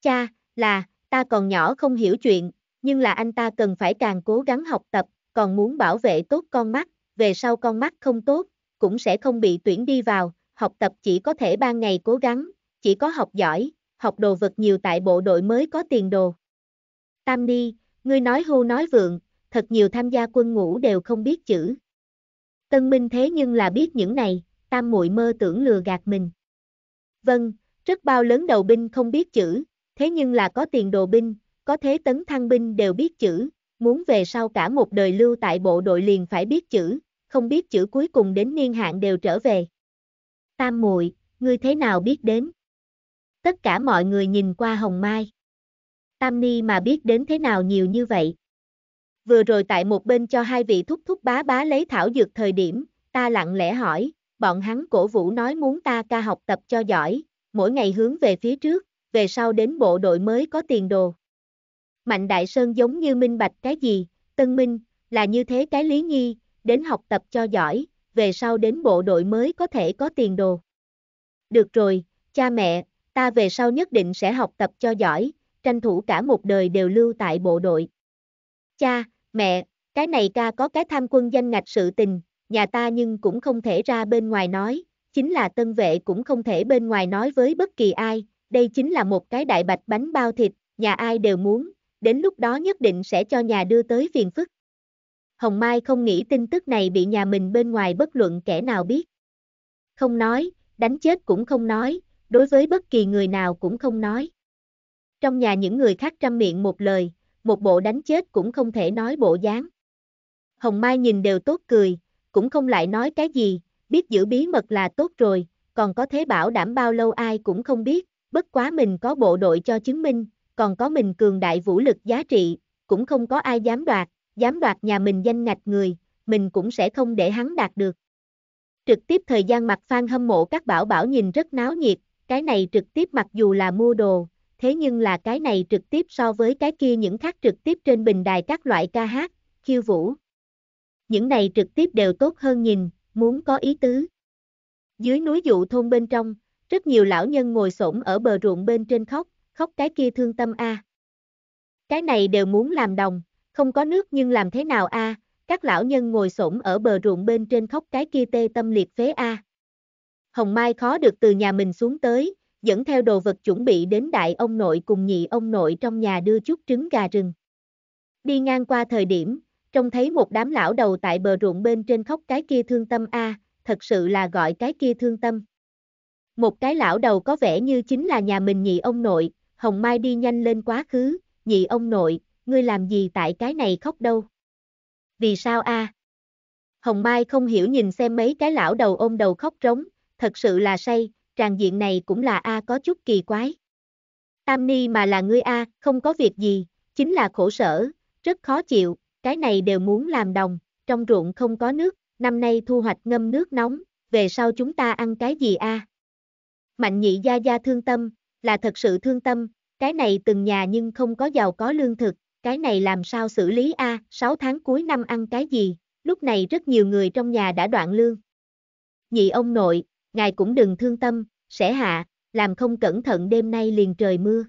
Cha, là, ta còn nhỏ không hiểu chuyện, nhưng là anh ta cần phải càng cố gắng học tập, còn muốn bảo vệ tốt con mắt, về sau con mắt không tốt, cũng sẽ không bị tuyển đi vào, học tập chỉ có thể ban ngày cố gắng, chỉ có học giỏi, học đồ vật nhiều tại bộ đội mới có tiền đồ. Tam đi, ngươi nói hô nói vượng, thật nhiều tham gia quân ngũ đều không biết chữ. Tân Minh thế nhưng là biết những này, Tam muội mơ tưởng lừa gạt mình. Vâng, rất bao lớn đầu binh không biết chữ, thế nhưng là có tiền đồ binh, có thế tấn thăng binh đều biết chữ, muốn về sau cả một đời lưu tại bộ đội liền phải biết chữ, không biết chữ cuối cùng đến niên hạn đều trở về. Tam muội, ngươi thế nào biết đến? Tất cả mọi người nhìn qua Hồng Mai. Tam Ni mà biết đến thế nào nhiều như vậy? Vừa rồi tại một bên cho hai vị thúc thúc bá bá lấy thảo dược thời điểm, ta lặng lẽ hỏi, bọn hắn cổ vũ nói muốn ta ca học tập cho giỏi, mỗi ngày hướng về phía trước, về sau đến bộ đội mới có tiền đồ. Mạnh Đại Sơn giống như minh bạch cái gì, Tân Minh, là như thế cái lý nhi, đến học tập cho giỏi, về sau đến bộ đội mới có thể có tiền đồ. Được rồi, cha mẹ, ta về sau nhất định sẽ học tập cho giỏi, tranh thủ cả một đời đều lưu tại bộ đội. Cha, mẹ, cái này ca có cái tham quân danh ngạch sự tình, nhà ta nhưng cũng không thể ra bên ngoài nói, chính là tân vệ cũng không thể bên ngoài nói với bất kỳ ai, đây chính là một cái đại bạch bánh bao thịt, nhà ai đều muốn, đến lúc đó nhất định sẽ cho nhà đưa tới phiền phức. Hồng Mai không nghĩ tin tức này bị nhà mình bên ngoài bất luận kẻ nào biết. Không nói, đánh chết cũng không nói, đối với bất kỳ người nào cũng không nói. Trong nhà những người khác trăm miệng một lời, một bộ đánh chết cũng không thể nói bộ dáng. Hồng Mai nhìn đều tốt cười, cũng không lại nói cái gì, biết giữ bí mật là tốt rồi, còn có thế bảo đảm bao lâu ai cũng không biết, bất quá mình có bộ đội cho chứng minh, còn có mình cường đại vũ lực giá trị, cũng không có ai dám đoạt, dám đoạt nhà mình danh ngạch người, mình cũng sẽ không để hắn đạt được. Trực tiếp thời gian mặt phan hâm mộ các bảo bảo nhìn rất náo nhiệt, cái này trực tiếp mặc dù là mua đồ, thế nhưng là cái này trực tiếp so với cái kia những khác trực tiếp trên bình đài các loại ca hát, khiêu vũ. Những này trực tiếp đều tốt hơn nhìn, muốn có ý tứ. Dưới núi dụ thôn bên trong, rất nhiều lão nhân ngồi xổm ở bờ ruộng bên trên khóc, khóc cái kia thương tâm a. Cái này đều muốn làm đồng, không có nước nhưng làm thế nào a? À? Các lão nhân ngồi xổm ở bờ ruộng bên trên khóc cái kia tê tâm liệt phế a. À. Hồng Mai khó được từ nhà mình xuống tới, dẫn theo đồ vật chuẩn bị đến đại ông nội cùng nhị ông nội trong nhà đưa chút trứng gà rừng. Đi ngang qua thời điểm, trông thấy một đám lão đầu tại bờ ruộng bên trên khóc cái kia thương tâm a, à, thật sự là gọi cái kia thương tâm. Một cái lão đầu có vẻ như chính là nhà mình nhị ông nội, Hồng Mai đi nhanh lên quá khứ, nhị ông nội, ngươi làm gì tại cái này khóc đâu? Vì sao a? À? Hồng Mai không hiểu nhìn xem mấy cái lão đầu ôm đầu khóc rống, thật sự là say, tràn diện này cũng là a à có chút kỳ quái. Tam Ni mà là ngươi a, à, không có việc gì, chính là khổ sở, rất khó chịu, cái này đều muốn làm đồng, trong ruộng không có nước, năm nay thu hoạch ngâm nước nóng, về sau chúng ta ăn cái gì a? À? Mạnh nhị gia gia thương tâm, là thật sự thương tâm, cái này từng nhà nhưng không có giàu có lương thực, cái này làm sao xử lý a, à, 6 tháng cuối năm ăn cái gì, lúc này rất nhiều người trong nhà đã đoạn lương. Nhị ông nội, ngài cũng đừng thương tâm, sẽ hạ, làm không cẩn thận đêm nay liền trời mưa.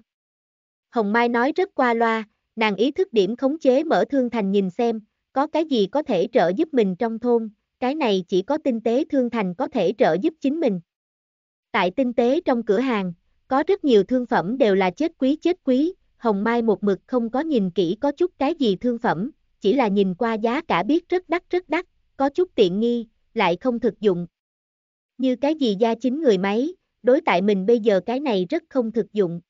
Hồng Mai nói rất qua loa, nàng ý thức điểm khống chế mở thương thành nhìn xem, có cái gì có thể trợ giúp mình trong thôn, cái này chỉ có tinh tế thương thành có thể trợ giúp chính mình. Tại tinh tế trong cửa hàng, có rất nhiều thương phẩm đều là chết quý chết quý, Hồng Mai một mực không có nhìn kỹ có chút cái gì thương phẩm, chỉ là nhìn qua giá cả biết rất đắt rất đắt, có chút tiện nghi, lại không thực dụng. Như cái gì da chính người máy, đối tại mình bây giờ cái này rất không thực dụng.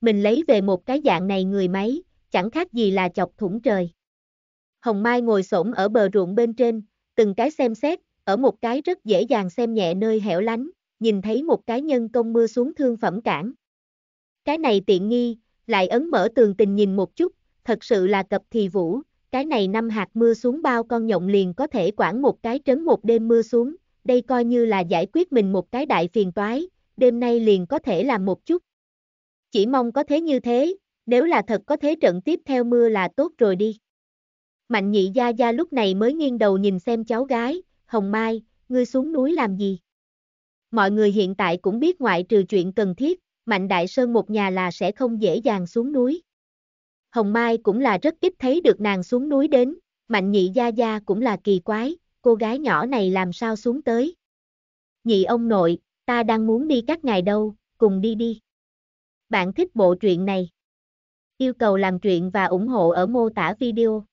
Mình lấy về một cái dạng này người máy, chẳng khác gì là chọc thủng trời. Hồng Mai ngồi xổm ở bờ ruộng bên trên, từng cái xem xét, ở một cái rất dễ dàng xem nhẹ nơi hẻo lánh, nhìn thấy một cái nhân công mưa xuống thương phẩm cảng. Cái này tiện nghi, lại ấn mở tường tình nhìn một chút, thật sự là cập thì vũ, cái này năm hạt mưa xuống bao con nhộng liền có thể quản một cái trấn một đêm mưa xuống, đây coi như là giải quyết mình một cái đại phiền toái, đêm nay liền có thể làm một chút. Chỉ mong có thế như thế, nếu là thật có thế trận tiếp theo mưa là tốt rồi đi. Mạnh nhị gia gia lúc này mới nghiêng đầu nhìn xem cháu gái, Hồng Mai, ngươi xuống núi làm gì? Mọi người hiện tại cũng biết ngoại trừ chuyện cần thiết, Mạnh Đại Sơn một nhà là sẽ không dễ dàng xuống núi. Hồng Mai cũng là rất ít thấy được nàng xuống núi đến, Mạnh Nhị Gia Gia cũng là kỳ quái, cô gái nhỏ này làm sao xuống tới. Nhị ông nội, ta đang muốn đi các ngài đâu, cùng đi đi. Bạn thích bộ truyện này? Yêu cầu làm truyện và ủng hộ ở mô tả video.